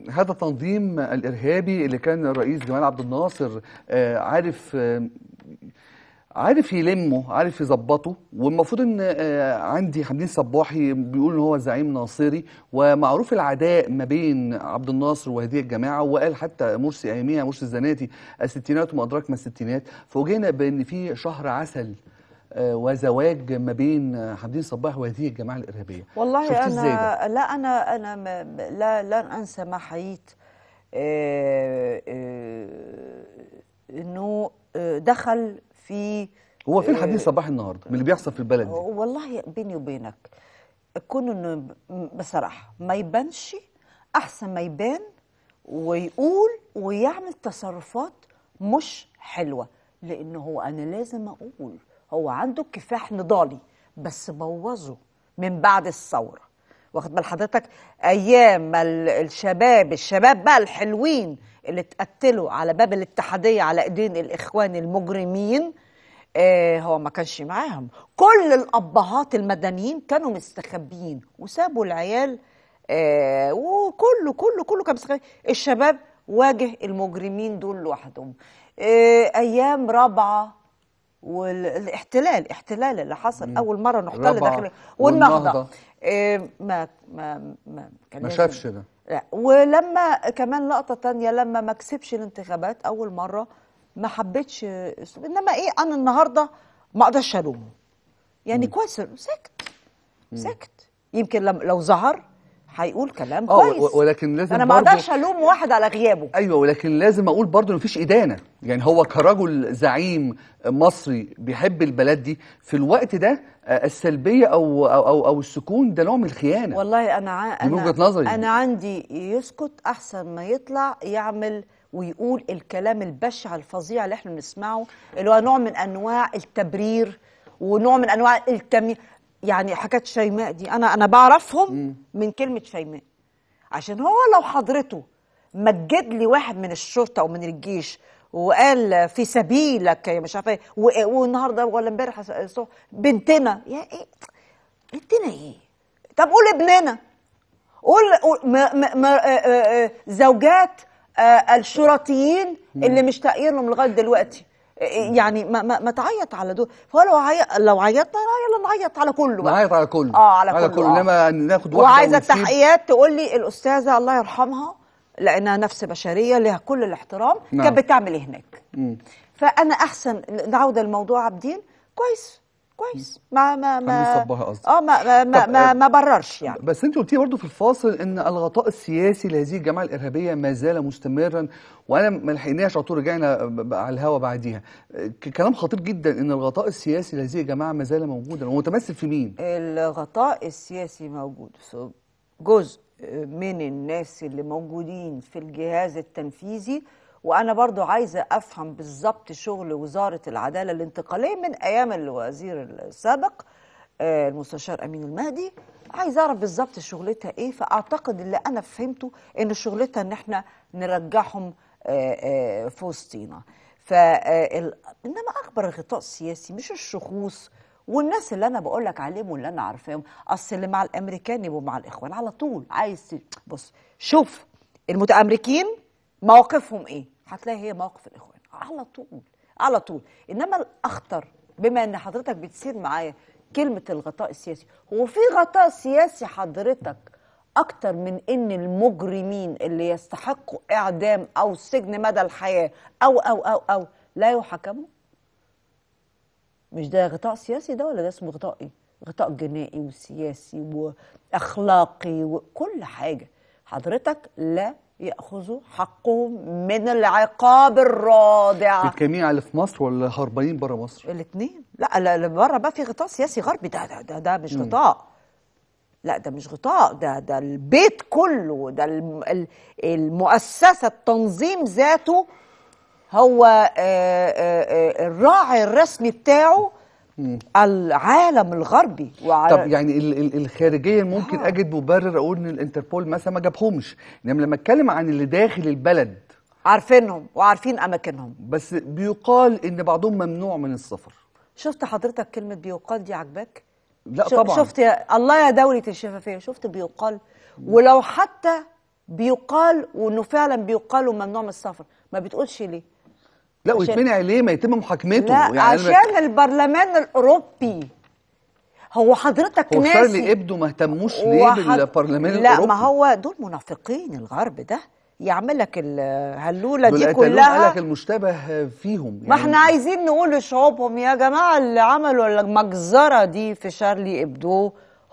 هذا التنظيم الارهابي اللي كان الرئيس جمال عبد الناصر آه، عارف عارف يلمه عارف يظبطه والمفروض ان آه، عندي حمدين صباحي بيقول ان هو زعيم ناصري ومعروف العداء ما بين عبد الناصر وهذه الجماعه وقال حتى مرسي اياميها مرسي الزناتي الستينات وما ادراك ما الستينات فوجئنا بان في شهر عسل وزواج ما بين حمدين صباح وهذه الجماعه الارهابيه والله انا لا انا انا لا لن انسى ما حييت آه، آه، انه آه، دخل في هو فين حمدين صباح النهارده من اللي بيحصل في البلد دي والله بيني وبينك كون انه بصراحه ما يبانش احسن ما يبان ويقول ويعمل تصرفات مش حلوه لانه هو انا لازم اقول هو عنده كفاح نضالي بس بوظه من بعد الثورة واخد بال حضرتك أيام الشباب الشباب بقى الحلوين اللي اتقتلوا على باب الاتحادية على إيدين الإخوان المجرمين آه هو ما كانش معاهم كل الأبهات المدنيين كانوا مستخبيين وسابوا العيال آه وكله كله كله كان مستخبي الشباب واجه المجرمين دول لوحدهم آه أيام رابعة والاحتلال احتلال اللي حصل مم. اول مره نحتل داخل والنهضه إيه ما ما ما, ما شافش ده لا ولما كمان لقطه تانية لما ما كسبش الانتخابات اول مره ما حبيتش انما ايه انا النهارده ما اقدرش الومه يعني كويس سكت سكت يمكن لو ظهر هيقول كلام آه، كويس ولكن لازم انا ما اقدرش الوم واحد على غيابه ايوه ولكن لازم اقول برضه ان مفيش ادانه يعني هو كرجل زعيم مصري بيحب البلد دي في الوقت ده آه، السلبيه او او او, أو السكون ده نوع من الخيانه والله انا ع... من وجهه نظري انا عندي يسكت احسن ما يطلع يعمل ويقول الكلام البشع الفظيع اللي احنا بنسمعه اللي هو نوع من انواع التبرير ونوع من انواع التمييز يعني حكايه شيماء دي انا انا بعرفهم من كلمه شيماء عشان هو لو حضرته مجد لي واحد من الشرطه او من الجيش وقال في سبيلك يا مش عارفه ايه والنهارده ولا امبارح الصبح بنتنا يا ايه بنتنا ايه طب قول ابننا قول آه، آه، آه، زوجات الشرطيين اللي مش لهم لغايه دلوقتي إيه، يعني ما, ما, ما تعيط على دول فلو عي... لو عيطنا يلا نعيط على كله بقى نعيط على كله اه على, على كله آه. انما آه. ناخد واحده وعايزه التحقيقات تقول لي الاستاذه الله يرحمها لانها نفس بشريه لها كل الاحترام نعم. كانت بتعمل ايه هناك مم. فانا احسن نعود الموضوع عابدين كويس كويس ما ما ما اه ما ما ما, آه، ما بررش يعني بس انت قلتي برضه في الفاصل ان الغطاء السياسي لهذه الجماعه الارهابيه ما زال مستمرا وانا ما لحقناش على طول رجعنا على الهوا بعديها كلام خطير جدا ان الغطاء السياسي لهذه الجماعه ما زال موجودا ومتمثل في مين؟ الغطاء السياسي موجود في جزء من الناس اللي موجودين في الجهاز التنفيذي وانا برضو عايزه افهم بالظبط شغل وزاره العداله الانتقاليه من ايام الوزير السابق آه، المستشار امين المهدي عايزه اعرف بالظبط شغلتها ايه فاعتقد اللي انا فهمته ان شغلتها ان احنا نرجعهم آه، آه، في وسطينا ف انما اكبر غطاء سياسي مش الشخوص والناس اللي انا بقول لك عليهم واللي انا عارفاهم اصل اللي مع الامريكان يبقوا مع الاخوان على طول عايز بص شوف المتامركين مواقفهم ايه هتلاقي هي مواقف الاخوان على طول على طول انما الاخطر بما ان حضرتك بتسير معايا كلمه الغطاء السياسي هو في غطاء سياسي حضرتك اكتر من ان المجرمين اللي يستحقوا اعدام او سجن مدى الحياه او او او او لا يحاكموا مش ده غطاء سياسي ده ولا ده اسمه غطاء ايه غطاء جنائي وسياسي واخلاقي وكل حاجه حضرتك لا ياخذوا حقهم من العقاب الرادع بتكلمي على في مصر ولا هربانين بره مصر؟ الاثنين لا لا بره بقى في غطاء سياسي غربي ده ده ده, ده مش غطاء لا ده مش غطاء ده ده البيت كله ده المؤسسه التنظيم ذاته هو آه، آه، آه، الراعي الرسمي بتاعه العالم الغربي وعلى طب يعني ال ال ممكن آه. اجد مبرر اقول ان الانتربول مثلا ما جابهمش انما لما اتكلم عن اللي داخل البلد عارفينهم وعارفين اماكنهم بس بيقال ان بعضهم ممنوع من السفر شفت حضرتك كلمه بيقال دي عجباك لا شفت طبعا شفت يا الله يا دولة الشفافية شفت بيقال ولو حتى بيقال وانه فعلا بيقال وممنوع من السفر ما بتقولش ليه لا ويتمنع ليه ما يتم محاكمته لا يعني عشان البرلمان الاوروبي هو حضرتك هو ناسي هو شارلي ابدو ما اهتموش ليه وحد... بالبرلمان لا الاوروبي لا ما هو دول منافقين الغرب ده يعمل لك الهلوله دي كلها لك المشتبه فيهم يعني ما احنا يعني عايزين نقول لشعوبهم يا جماعه اللي عملوا المجزره دي في شارلي ابدو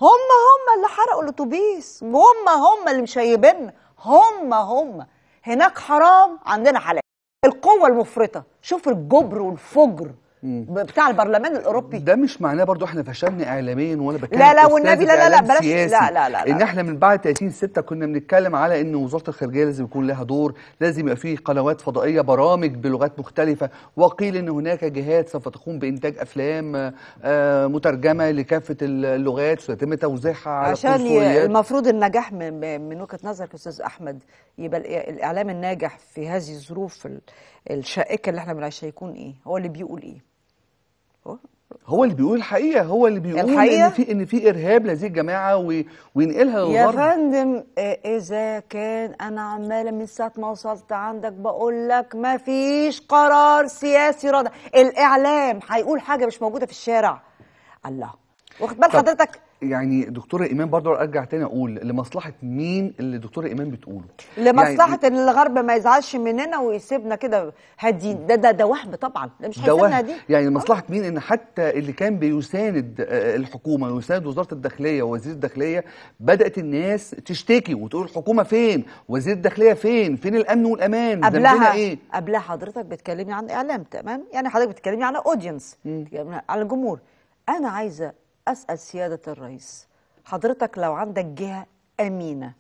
هم هم اللي حرقوا الاتوبيس هم هم اللي مشيبين هم هم هناك حرام عندنا حلال القوة المفرطة شوف الجبر والفجر بتاع البرلمان الاوروبي ده مش معناه برضو احنا فشلنا اعلاميا ولا بتكلم لا لا والنبي لا لا لا بلاش لا لا لا ان احنا من بعد 30 6 كنا بنتكلم على ان وزاره الخارجيه لازم يكون لها دور لازم يبقى فيه قنوات فضائيه برامج بلغات مختلفه وقيل ان هناك جهات سوف تقوم بانتاج افلام آه، مترجمه لكافه اللغات سيتم توزيعها على عشان المفروض النجاح من, من وجهه نظرك استاذ احمد يبقى الاعلام الناجح في هذه الظروف الشائكه اللي احنا بنعيشها يكون ايه هو اللي بيقول ايه أه. هو اللي بيقول الحقيقه هو اللي بيقول الحقيقة؟ ان في ان في ارهاب لهذه الجماعه وينقلها للغرب يا فندم اذا كان انا عماله من ساعه ما وصلت عندك بقول لك ما فيش قرار سياسي رضا الاعلام هيقول حاجه مش موجوده في الشارع الله واخد بال حضرتك يعني دكتوره ايمان برضه ارجع تاني اقول لمصلحه مين اللي دكتوره ايمان بتقوله لمصلحه يعني ان الغرب ما يزعلش مننا ويسيبنا كده هادين ده ده ده وهم طبعا ده مش هيسيبنا هادين يعني لمصلحه مين ان حتى اللي كان بيساند آه، الحكومه ويساند وزاره الداخليه ووزير الداخليه بدات الناس تشتكي وتقول الحكومه فين وزير الداخليه فين فين الامن والامان قبلها ايه قبلها حضرتك بتكلمي عن اعلام تمام يعني حضرتك بتكلمي عن اودينس على الجمهور انا عايزه أسأل سيادة الرئيس حضرتك لو عندك جهة أمينة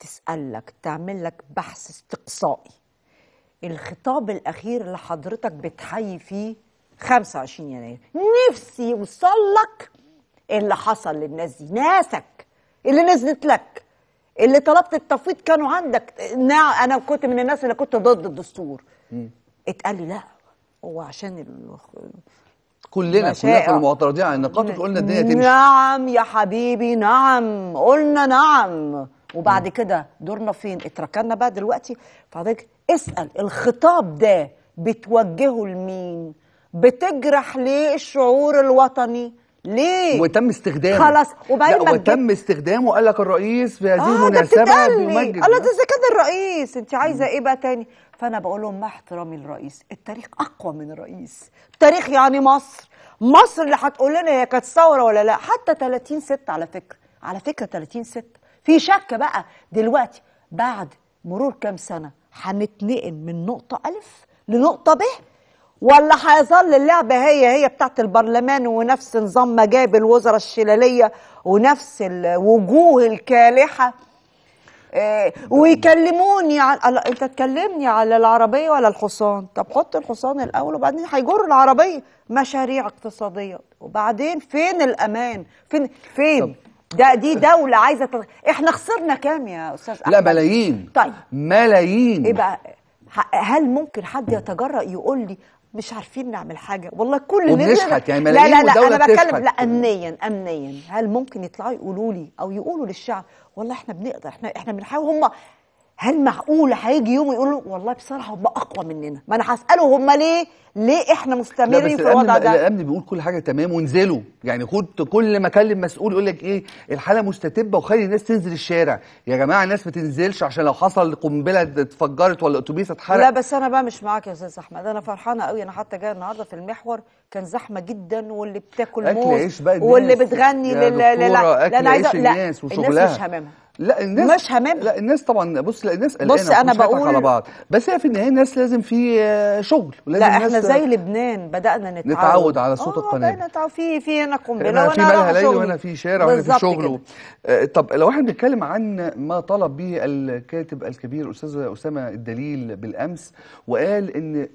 تسألك تعمل لك بحث استقصائي الخطاب الأخير اللي حضرتك بتحيي فيه 25 يناير نفسي يوصل لك اللي حصل للناس دي ناسك اللي نزلت لك اللي طلبت التفويض كانوا عندك أنا كنت من الناس اللي كنت ضد الدستور اتقال لي لا هو عشان كلنا كلنا كنا معترضين على النقاط وقلنا الدنيا تمشي نعم يا حبيبي نعم قلنا نعم وبعد كده دورنا فين اتركنا بقى دلوقتي فحضرتك اسال الخطاب ده بتوجهه لمين بتجرح ليه الشعور الوطني ليه وتم استخدامه خلاص وبعدين وتم استخدامه قال لك الرئيس في هذه آه المناسبه بيمجد الله ده اذا كان الرئيس انت عايزه ايه بقى تاني فانا بقول لهم مع احترامي للرئيس التاريخ اقوى من الرئيس التاريخ يعني مصر مصر اللي هتقول لنا هي كانت ثوره ولا لا حتى 30 6 على فكره على فكره 30 6 في شك بقى دلوقتي بعد مرور كام سنه هنتنقل من نقطه الف لنقطه ب ولا هيظل اللعبة هي هي بتاعت البرلمان ونفس نظام مجاب الوزراء الشلالية ونفس الوجوه الكالحة آه، ويكلموني على انت تكلمني على العربيه ولا الحصان طب حط الحصان الاول وبعدين هيجر العربيه مشاريع اقتصاديه وبعدين فين الامان فين فين ده دي دولة عايزة تغ... احنا خسرنا كام يا استاذ أحمد؟ لا ملايين طيب ملايين ايه بقى هل ممكن حد يتجرأ يقول لي مش عارفين نعمل حاجه والله كل وبنشحت يعني لا لا لا انا بتكلم لا امنيا امنيا هل ممكن يطلعوا يقولوا لي او يقولوا للشعب والله احنا بنقدر احنا احنا بنحاول هم هل معقول هيجي يوم يقول له والله بصراحه هم اقوى مننا ما انا هساله هم ليه ليه احنا مستمرين في الوضع ده الامن بيقول كل حاجه تمام وانزلوا يعني خد كل ما اكلم مسؤول يقول لك ايه الحاله مستتبه وخلي الناس تنزل الشارع يا جماعه الناس ما تنزلش عشان لو حصل قنبله اتفجرت ولا اتوبيس اتحرق لا بس انا بقى مش معاك يا استاذ احمد انا فرحانه قوي انا حتى جايه النهارده في المحور كان زحمه جدا واللي بتاكل موز واللي بتغني لل لا انا عايزه لا الناس مش همامها لا الناس مش همام لا الناس طبعا بص لا الناس بص انا بقول على بعض بس هي في النهايه الناس لازم في آه، شغل ولازم لا احنا زي آه، لبنان بدانا نتعود نتعود على صوت آه، القناه اه في في هنا قنبله وانا في ملهى لي وانا في شارع وانا في شغل طب لو احنا بنتكلم عن ما طلب به الكاتب الكبير استاذ اسامه الدليل بالامس وقال ان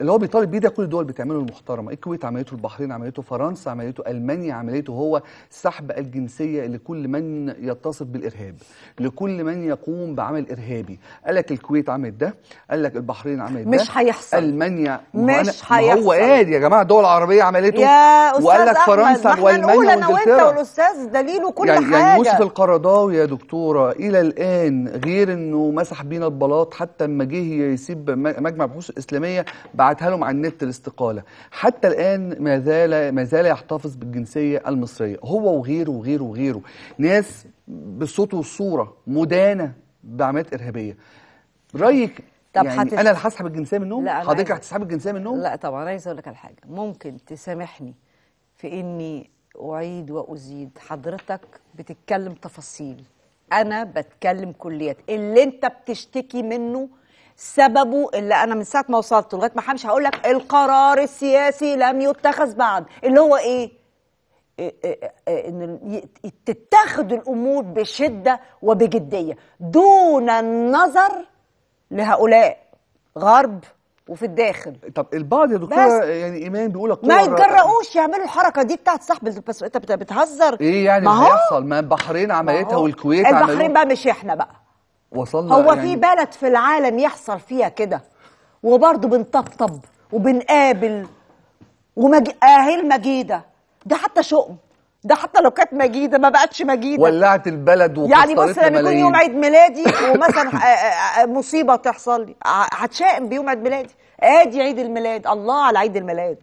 اللي هو بيطالب بيه ده كل الدول بتعمله المحترمه الكويت عملته البحرين عملته فرنسا عملته المانيا عملته هو سحب الجنسيه لكل من يتصف بالارهاب لكل من يقوم بعمل ارهابي قال لك الكويت عملت ده قال لك البحرين عملت ده مش هيحصل المانيا مش هيحصل هو قال يا جماعه الدول العربيه عملته يا استاذ وقال لك فرنسا والمانيا انا وانت والاستاذ دليله كل يعني-, يعني حاجه يعني يوسف القرضاوي يا دكتوره الى الان غير انه مسح بينا البلاط حتى لما جه يسيب مجمع البحوث الاسلاميه بعد بعتها لهم على النت الاستقاله حتى الان ما زال ما زال يحتفظ بالجنسيه المصريه هو وغيره وغيره وغيره ناس بالصوت والصوره مدانه بعمليات ارهابيه رايك طب يعني حتش... انا اللي هسحب الجنسيه منهم لا حضرتك هتسحب الجنسيه منهم لا طبعا عايز اقول لك على حاجه ممكن تسامحني في اني اعيد وازيد حضرتك بتتكلم تفاصيل انا بتكلم كليات اللي انت بتشتكي منه سببه اللي انا من ساعه ما وصلت لغايه ما همشي هقول لك القرار السياسي لم يتخذ بعد اللي هو ايه ان تتخذ الامور بشده وبجديه دون النظر لهؤلاء غرب وفي الداخل طب البعض يا دكتوره يعني ايمان بيقول ما يتجرؤوش يعملوا الحركه دي بتاعت صاحب بس انت بتهزر ايه يعني ما بيحصل ما البحرين عملتها والكويت البحرين بقى مش احنا بقى وصلنا هو يعني في بلد في العالم يحصل فيها كده وبرضه بنطبطب وبنقابل ومج... اهل مجيده ده حتى شؤم ده حتى لو كانت مجيده ما بقتش مجيده ولعت البلد يعني بص لما يكون يوم عيد ميلادي ومثلا آه، آه، آه، مصيبه تحصل لي هتشائم بيوم عيد ميلادي ادي عيد الميلاد الله على عيد الميلاد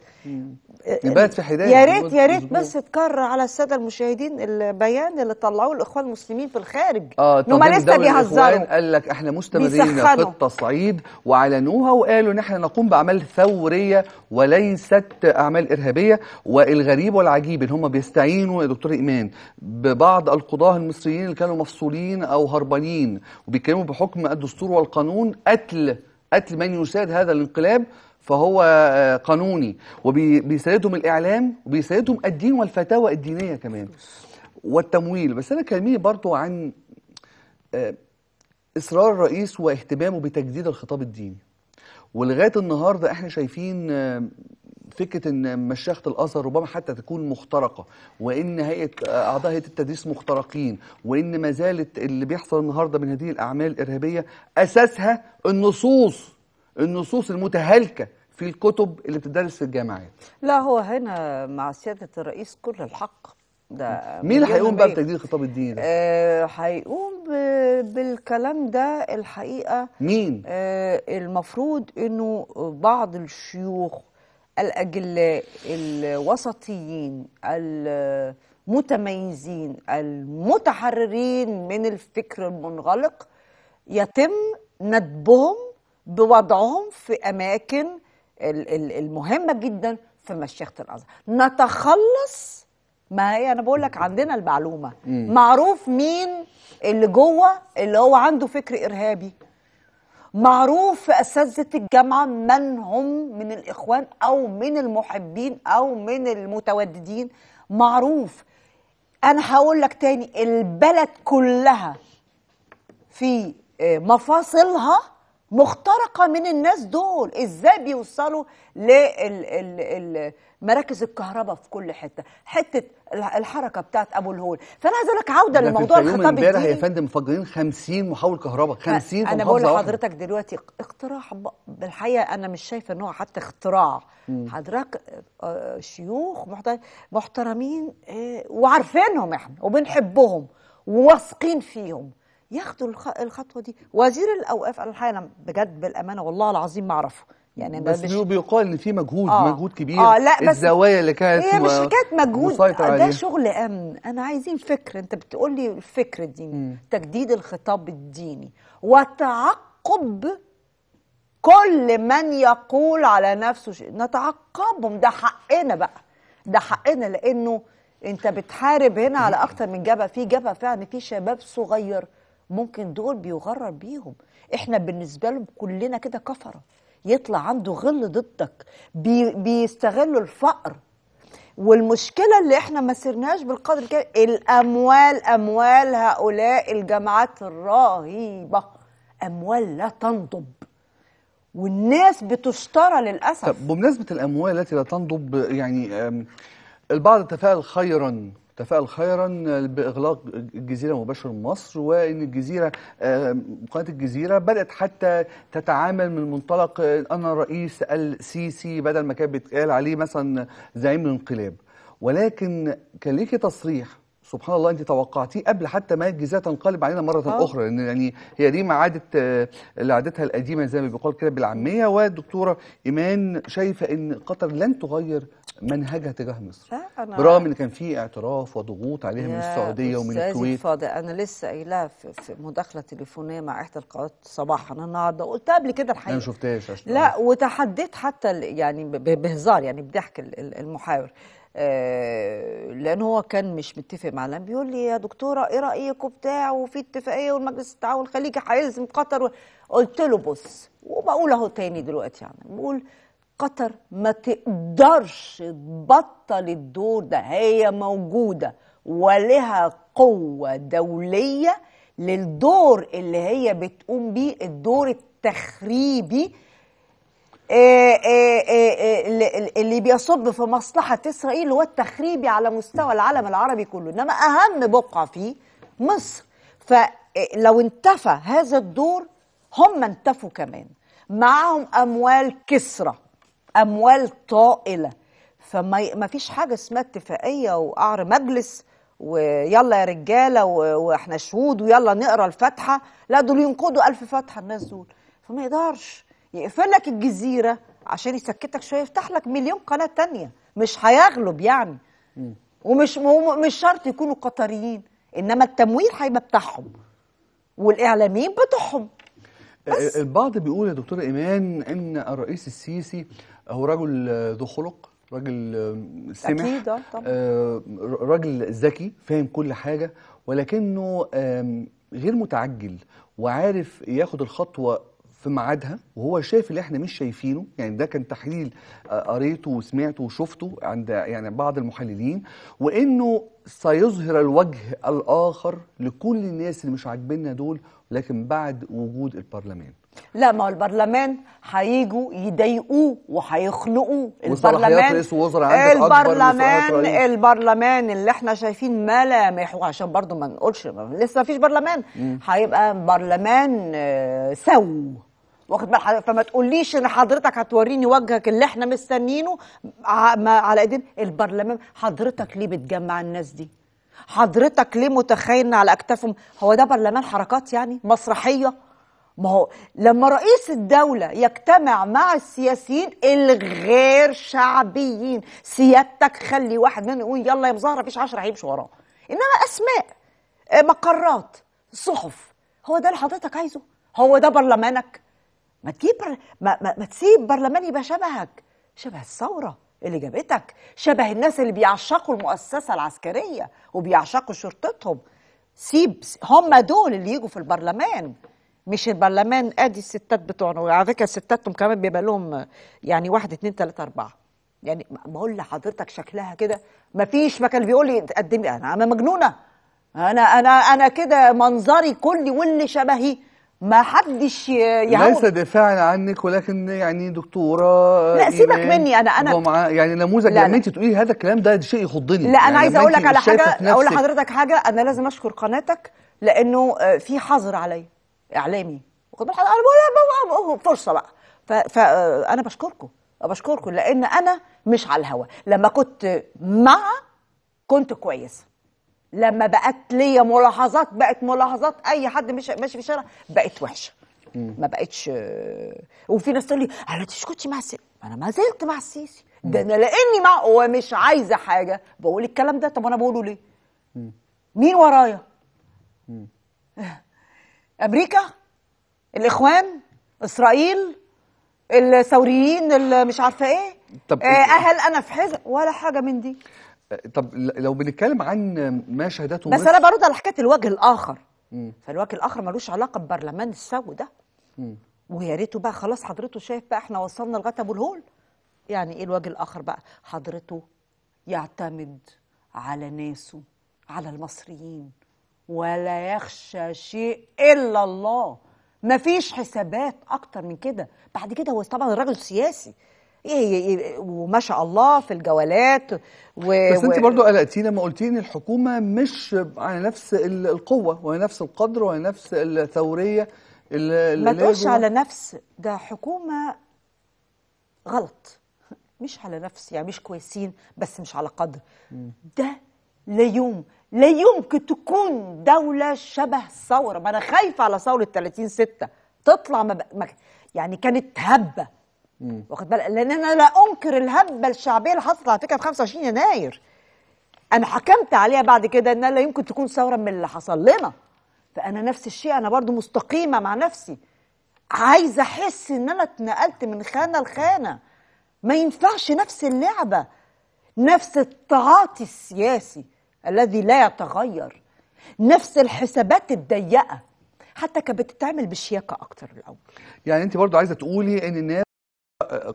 نبات في حدايه يا ريت يا ريت بس تكرر على الساده المشاهدين البيان اللي طلعوه الاخوان المسلمين في الخارج اه هم لسه بيهزروا قال لك احنا مستمرين في التصعيد واعلنوها وقالوا ان احنا نقوم باعمال ثوريه وليست اعمال ارهابيه والغريب والعجيب ان هم بيستعينوا يا دكتور ايمان ببعض القضاه المصريين اللي كانوا مفصولين او هربانين وبيتكلموا بحكم الدستور والقانون قتل قتل من يساد هذا الانقلاب فهو آه، قانوني وبيساندهم الاعلام وبيساندهم الدين والفتاوى الدينيه كمان والتمويل بس انا كلمني برضو عن آه، اصرار الرئيس واهتمامه بتجديد الخطاب الديني ولغايه النهارده احنا شايفين آه، فكره ان مشيخه الازهر ربما حتى تكون مخترقه وان هيئه اعضاء هيئه التدريس مخترقين وان ما زالت اللي بيحصل النهارده من هذه الاعمال الارهابيه اساسها النصوص النصوص المتهالكه في الكتب اللي بتدرس في الجامعات لا هو هنا مع سيادة الرئيس كل الحق ده مين اللي هيقوم بقى بتجديد خطاب الدين آه هيقوم بالكلام ده الحقيقة مين آه المفروض انه بعض الشيوخ الأجلاء الوسطيين المتميزين المتحررين من الفكر المنغلق يتم ندبهم بوضعهم في أماكن المهمه جدا في مشيخه الازهر نتخلص ما هي انا بقول لك عندنا المعلومه مم. معروف مين اللي جوه اللي هو عنده فكر ارهابي معروف في اساتذه الجامعه من هم من الاخوان او من المحبين او من المتوددين معروف انا هقول لك تاني البلد كلها في آه، مفاصلها مخترقه من الناس دول ازاي بيوصلوا لمراكز الكهرباء في كل حته حته الحركه بتاعت ابو الهول فانا عايز اقول لك عوده لموضوع الخطاب الديني امبارح يا فندم مفجرين 50 محاول كهرباء 50 انا بقول لحضرتك دلوقتي اقتراح بالحقيقه انا مش شايفه ان هو حتى اختراع حضرتك آه، آه، شيوخ محترمين آه، وعارفينهم احنا وبنحبهم وواثقين فيهم ياخدوا الخطوه دي وزير الاوقاف الحقيقه انا بجد بالامانه والله العظيم ما اعرفه يعني بس هو بيقال ان في مجهود آه مجهود كبير آه لا بس الزوايا اللي كانت هي مش حكايه مجهود ده شغل امن انا عايزين فكر انت بتقول لي الفكر الديني م. تجديد الخطاب الديني وتعقب كل من يقول على نفسه شيء نتعقبهم ده حقنا بقى ده حقنا لانه انت بتحارب هنا على اكتر من جبهه في جبهه فعلا في شباب صغير ممكن دول بيغرر بيهم احنا بالنسبة لهم كلنا كده كفرة يطلع عنده غل ضدك بي بيستغلوا الفقر والمشكلة اللي احنا ما سرناش بالقدر كده الأموال أموال هؤلاء الجماعات الرهيبة أموال لا تنضب والناس بتشترى للأسف طب بمناسبة الأموال التي لا تنضب يعني البعض تفاءل خيرا تفاءل خيرا باغلاق الجزيره مباشر مصر وان الجزيره قناه الجزيره بدات حتى تتعامل من منطلق آه، انا رئيس السيسي بدل ما كان بيتقال عليه مثلا زعيم الانقلاب ولكن كان ليكي تصريح سبحان الله انت توقعتيه قبل حتى ما الجزيره تنقلب علينا مره أوه. اخرى لان يعني هي دي ما عادت آه، اللي عادتها القديمه زي ما بيقال كده بالعاميه والدكتوره ايمان شايفه ان قطر لن تغير منهجها تجاه مصر برغم ان كان في اعتراف وضغوط عليها من السعوديه ومن الكويت فاضي انا لسه قايلها في مداخله تليفونيه مع احدى القوات صباحا النهارده قلتها قبل كده الحقيقه انا ما شفتهاش لا وتحديت حتى يعني بهزار يعني بضحك المحاور آه، لان هو كان مش متفق مع الان بيقول لي يا دكتوره ايه رايك وبتاع وفي اتفاقيه والمجلس التعاون الخليجي هيلزم قطر قلت له بص وبقول اهو تاني دلوقتي يعني بقول قطر ما تقدرش تبطل الدور ده هي موجوده ولها قوه دوليه للدور اللي هي بتقوم بيه الدور التخريبي آه، آه، آه، اللي بيصب في مصلحة إسرائيل هو التخريبي على مستوى العالم العربي كله إنما أهم بقعة فيه مصر فلو انتفى هذا الدور هم انتفوا كمان معهم أموال كسرة أموال طائلة فما فيش حاجة اسمها اتفاقية وقعر مجلس ويلا يا رجالة وإحنا شهود ويلا نقرأ الفاتحة لا دول ينقضوا ألف فاتحة الناس دول فما يقدرش يقفل لك الجزيره عشان يسكتك شويه يفتح لك مليون قناه تانية مش هيغلب يعني ومش مش شرط يكونوا قطريين انما التمويل هيبقى بتاعهم والاعلاميين بتوعهم آه، آه، البعض بيقول يا دكتور ايمان ان الرئيس السيسي هو رجل ذو خلق راجل آه، سمح أكيد آه راجل ذكي فاهم كل حاجة ولكنه غير متعجل وعارف ياخد الخطوة في ميعادها وهو شايف اللي احنا مش شايفينه يعني ده كان تحليل آه، قريته وسمعته وشفته عند يعني بعض المحللين وانه سيظهر الوجه الاخر لكل الناس اللي مش عاجبيننا دول لكن بعد وجود البرلمان لا ما هو البرلمان هيجوا يضايقوه وهيخنقوا البرلمان رئيس وزراء عندك البرلمان أكبر البرلمان اللي احنا شايفين ملامحه عشان برضو ما نقولش لسه ما فيش برلمان هيبقى برلمان آه، سو واخد حضرتك فما تقوليش ان حضرتك هتوريني وجهك اللي احنا مستنيينه على ايدين البرلمان حضرتك ليه بتجمع الناس دي حضرتك ليه متخيل على اكتافهم هو ده برلمان حركات يعني مسرحيه ما هو لما رئيس الدولة يجتمع مع السياسيين الغير شعبيين سيادتك خلي واحد منهم يقول يلا يا مظاهرة مفيش عشرة هيمشوا وراه إنما أسماء آه، مقرات صحف هو ده اللي حضرتك عايزه هو ده برلمانك ما تجيب بر... ما... ما... ما تسيب برلمان يبقى شبهك شبه الثوره اللي جابتك شبه الناس اللي بيعشقوا المؤسسه العسكريه وبيعشقوا شرطتهم سيب هم دول اللي يجوا في البرلمان مش البرلمان ادي الستات بتوعنا وعلى فكره ستاتهم كمان بيبقى لهم يعني واحد اتنين تلاته اربعه يعني بقول لحضرتك شكلها كده مفيش ما كان بيقول لي قدمي انا مجنونه انا انا انا كده منظري كلي واللي شبهي ما حدش يعني ليس دفاعا عنك ولكن يعني دكتوره لا سيبك مني انا انا يعني نموذج يعني انت تقولي هذا الكلام ده شيء يخضني لا انا يعني عايزه اقول لك على حاجه اقول لحضرتك حاجه انا لازم اشكر قناتك لانه آه، في حظر علي اعلامي وخد بالك فرصه بقى فانا آه، بشكركم بشكركم لان انا مش على الهوا لما كنت مع كنت كويسه لما بقت ليا ملاحظات بقت ملاحظات اي حد مش ماشي في الشارع بقت وحشه ما بقتش وفي ناس تقول لي انا تسكتي مع السيسي انا ما زلت مع السيسي ده انا لاني مع هو مش عايزه حاجه بقول الكلام ده طب انا بقوله ليه مين ورايا امريكا الاخوان اسرائيل الثوريين اللي مش عارفه ايه طب آه، اهل انا في حزب ولا حاجه من دي طب لو بنتكلم عن ما شهدته بس انا برد على حكايه الوجه الاخر مم. فالوجه الاخر ملوش علاقه ببرلمان السو ده ويا ريته بقى خلاص حضرته شايف بقى احنا وصلنا لغايه ابو الهول يعني ايه الوجه الاخر بقى حضرته يعتمد على ناسه على المصريين ولا يخشى شيء الا الله مفيش حسابات اكتر من كده بعد كده هو طبعا الراجل سياسي إيه،, إيه،, ايه وما شاء الله في الجولات و بس انت برضو قلقتي لما قلتي ان الحكومه مش على نفس القوه وهي نفس القدر وهي نفس الثوريه اللي ما تقولش على نفس ده حكومه غلط مش على نفس يعني مش كويسين بس مش على قدر ده لا يوم لا يمكن تكون دولة شبه ثوره ما أنا خايفة على ثورة 30 6 تطلع ما, ما يعني كانت هبة واخد بالك لان انا لا انكر الهبه الشعبيه اللي حصلت على فكره في 25 يناير انا حكمت عليها بعد كده انها لا يمكن تكون ثوره من اللي حصل لنا فانا نفس الشيء انا برضو مستقيمه مع نفسي عايزه احس ان انا اتنقلت من خانه لخانه ما ينفعش نفس اللعبه نفس التعاطي السياسي الذي لا يتغير نفس الحسابات الضيقه حتى كانت بتتعمل بشياكه اكتر الاول يعني انت برضو عايزه تقولي ان الناس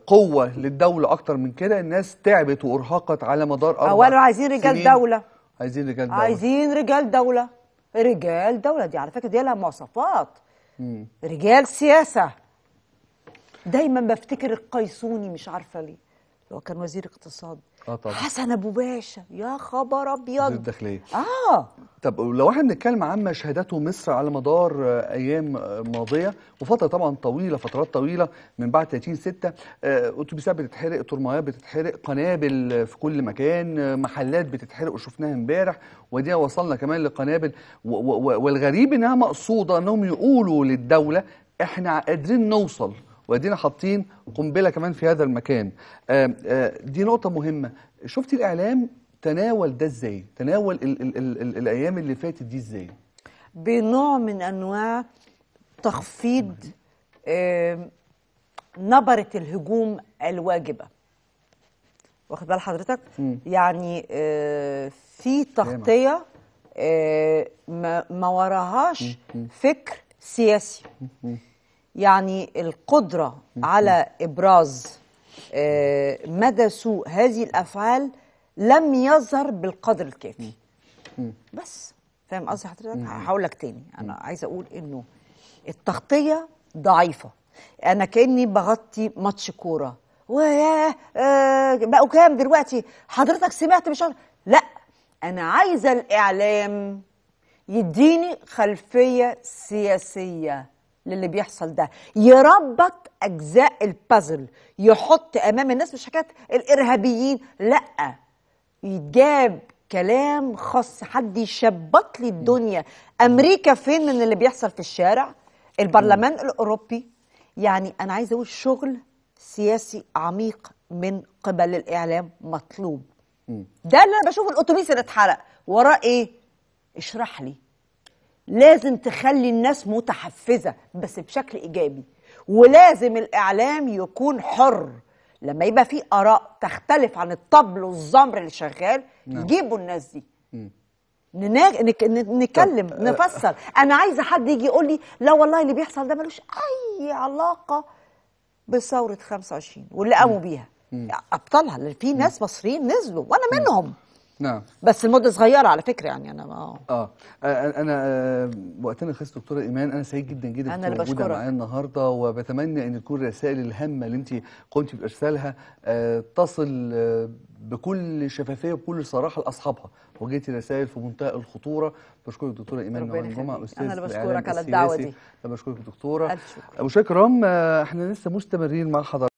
قوه للدوله اكتر من كده الناس تعبت وارهقت على مدار اربع اولا عايزين رجال سنين. دوله عايزين رجال دوله عايزين رجال دوله رجال دوله دي على فكره دي لها مواصفات رجال سياسه دايما بفتكر القيصوني مش عارفه ليه هو كان وزير اقتصاد اه طبعا حسن ابو باشا يا خبر ابيض الداخليه اه طب لو احنا بنتكلم عن ما شهدته مصر على مدار آه، ايام آه، ماضيه وفتره طبعا طويله فترات طويله من بعد 30 6 اتوبيسات آه، بتتحرق ترمايات بتتحرق قنابل في كل مكان محلات بتتحرق وشفناها امبارح ودي وصلنا كمان لقنابل والغريب انها مقصوده انهم يقولوا للدوله احنا قادرين نوصل وادينا حاطين قنبله كمان في هذا المكان آآ آه، آآ آه، دي نقطه مهمه شفت الاعلام تناول ده ازاي تناول الـ الـ الـ الـ الايام اللي فاتت دي ازاي بنوع من انواع تخفيض آه، نبره الهجوم الواجبه واخد بال حضرتك م. يعني في تغطيه ما وراهاش فكر سياسي يعني القدرة على إبراز آه، مدى سوء هذه الأفعال لم يظهر بالقدر الكافي بس فاهم قصدي حضرتك هقول لك تاني أنا عايز أقول إنه التغطية ضعيفة أنا كأني بغطي ماتش كورة آه بقوا كام دلوقتي حضرتك سمعت مش لا أنا عايزة الإعلام يديني خلفية سياسية للي بيحصل ده يربط اجزاء البازل يحط امام الناس مش حكايه الارهابيين لا يتجاب كلام خاص حد يشبط لي الدنيا امريكا فين من اللي بيحصل في الشارع البرلمان الاوروبي يعني انا عايز اقول شغل سياسي عميق من قبل الاعلام مطلوب ده اللي انا بشوف الاتوبيس اللي اتحرق وراه ايه اشرح لي لازم تخلي الناس متحفزه بس بشكل ايجابي ولازم الاعلام يكون حر لما يبقى في اراء تختلف عن الطبل والزمر اللي شغال نعم. جيبوا الناس دي نناج... نك... نكلم طب. آه، نفسر انا عايزه حد يجي يقول لي لا والله اللي بيحصل ده ملوش اي علاقه بثوره 25 واللي قاموا بيها ابطالها في ناس مصريين نزلوا وانا منهم نعم بس المده صغيره على فكره يعني انا ما اه انا وقتنا آه، خلص دكتوره ايمان انا سعيد جدا جدا انا اللي بشكرك معايا النهارده وبتمنى ان تكون الرسائل الهامه اللي انت قمتي بارسالها آه، تصل آه، بكل شفافيه وبكل صراحه لاصحابها وجيتي رسائل في منتهى الخطوره بشكرك دكتوره ايمان نور الجمعه استاذ انا بشكرك على الدعوه دي بشكرك دكتوره مشاكر الكرام احنا لسه مستمرين مع حضرتك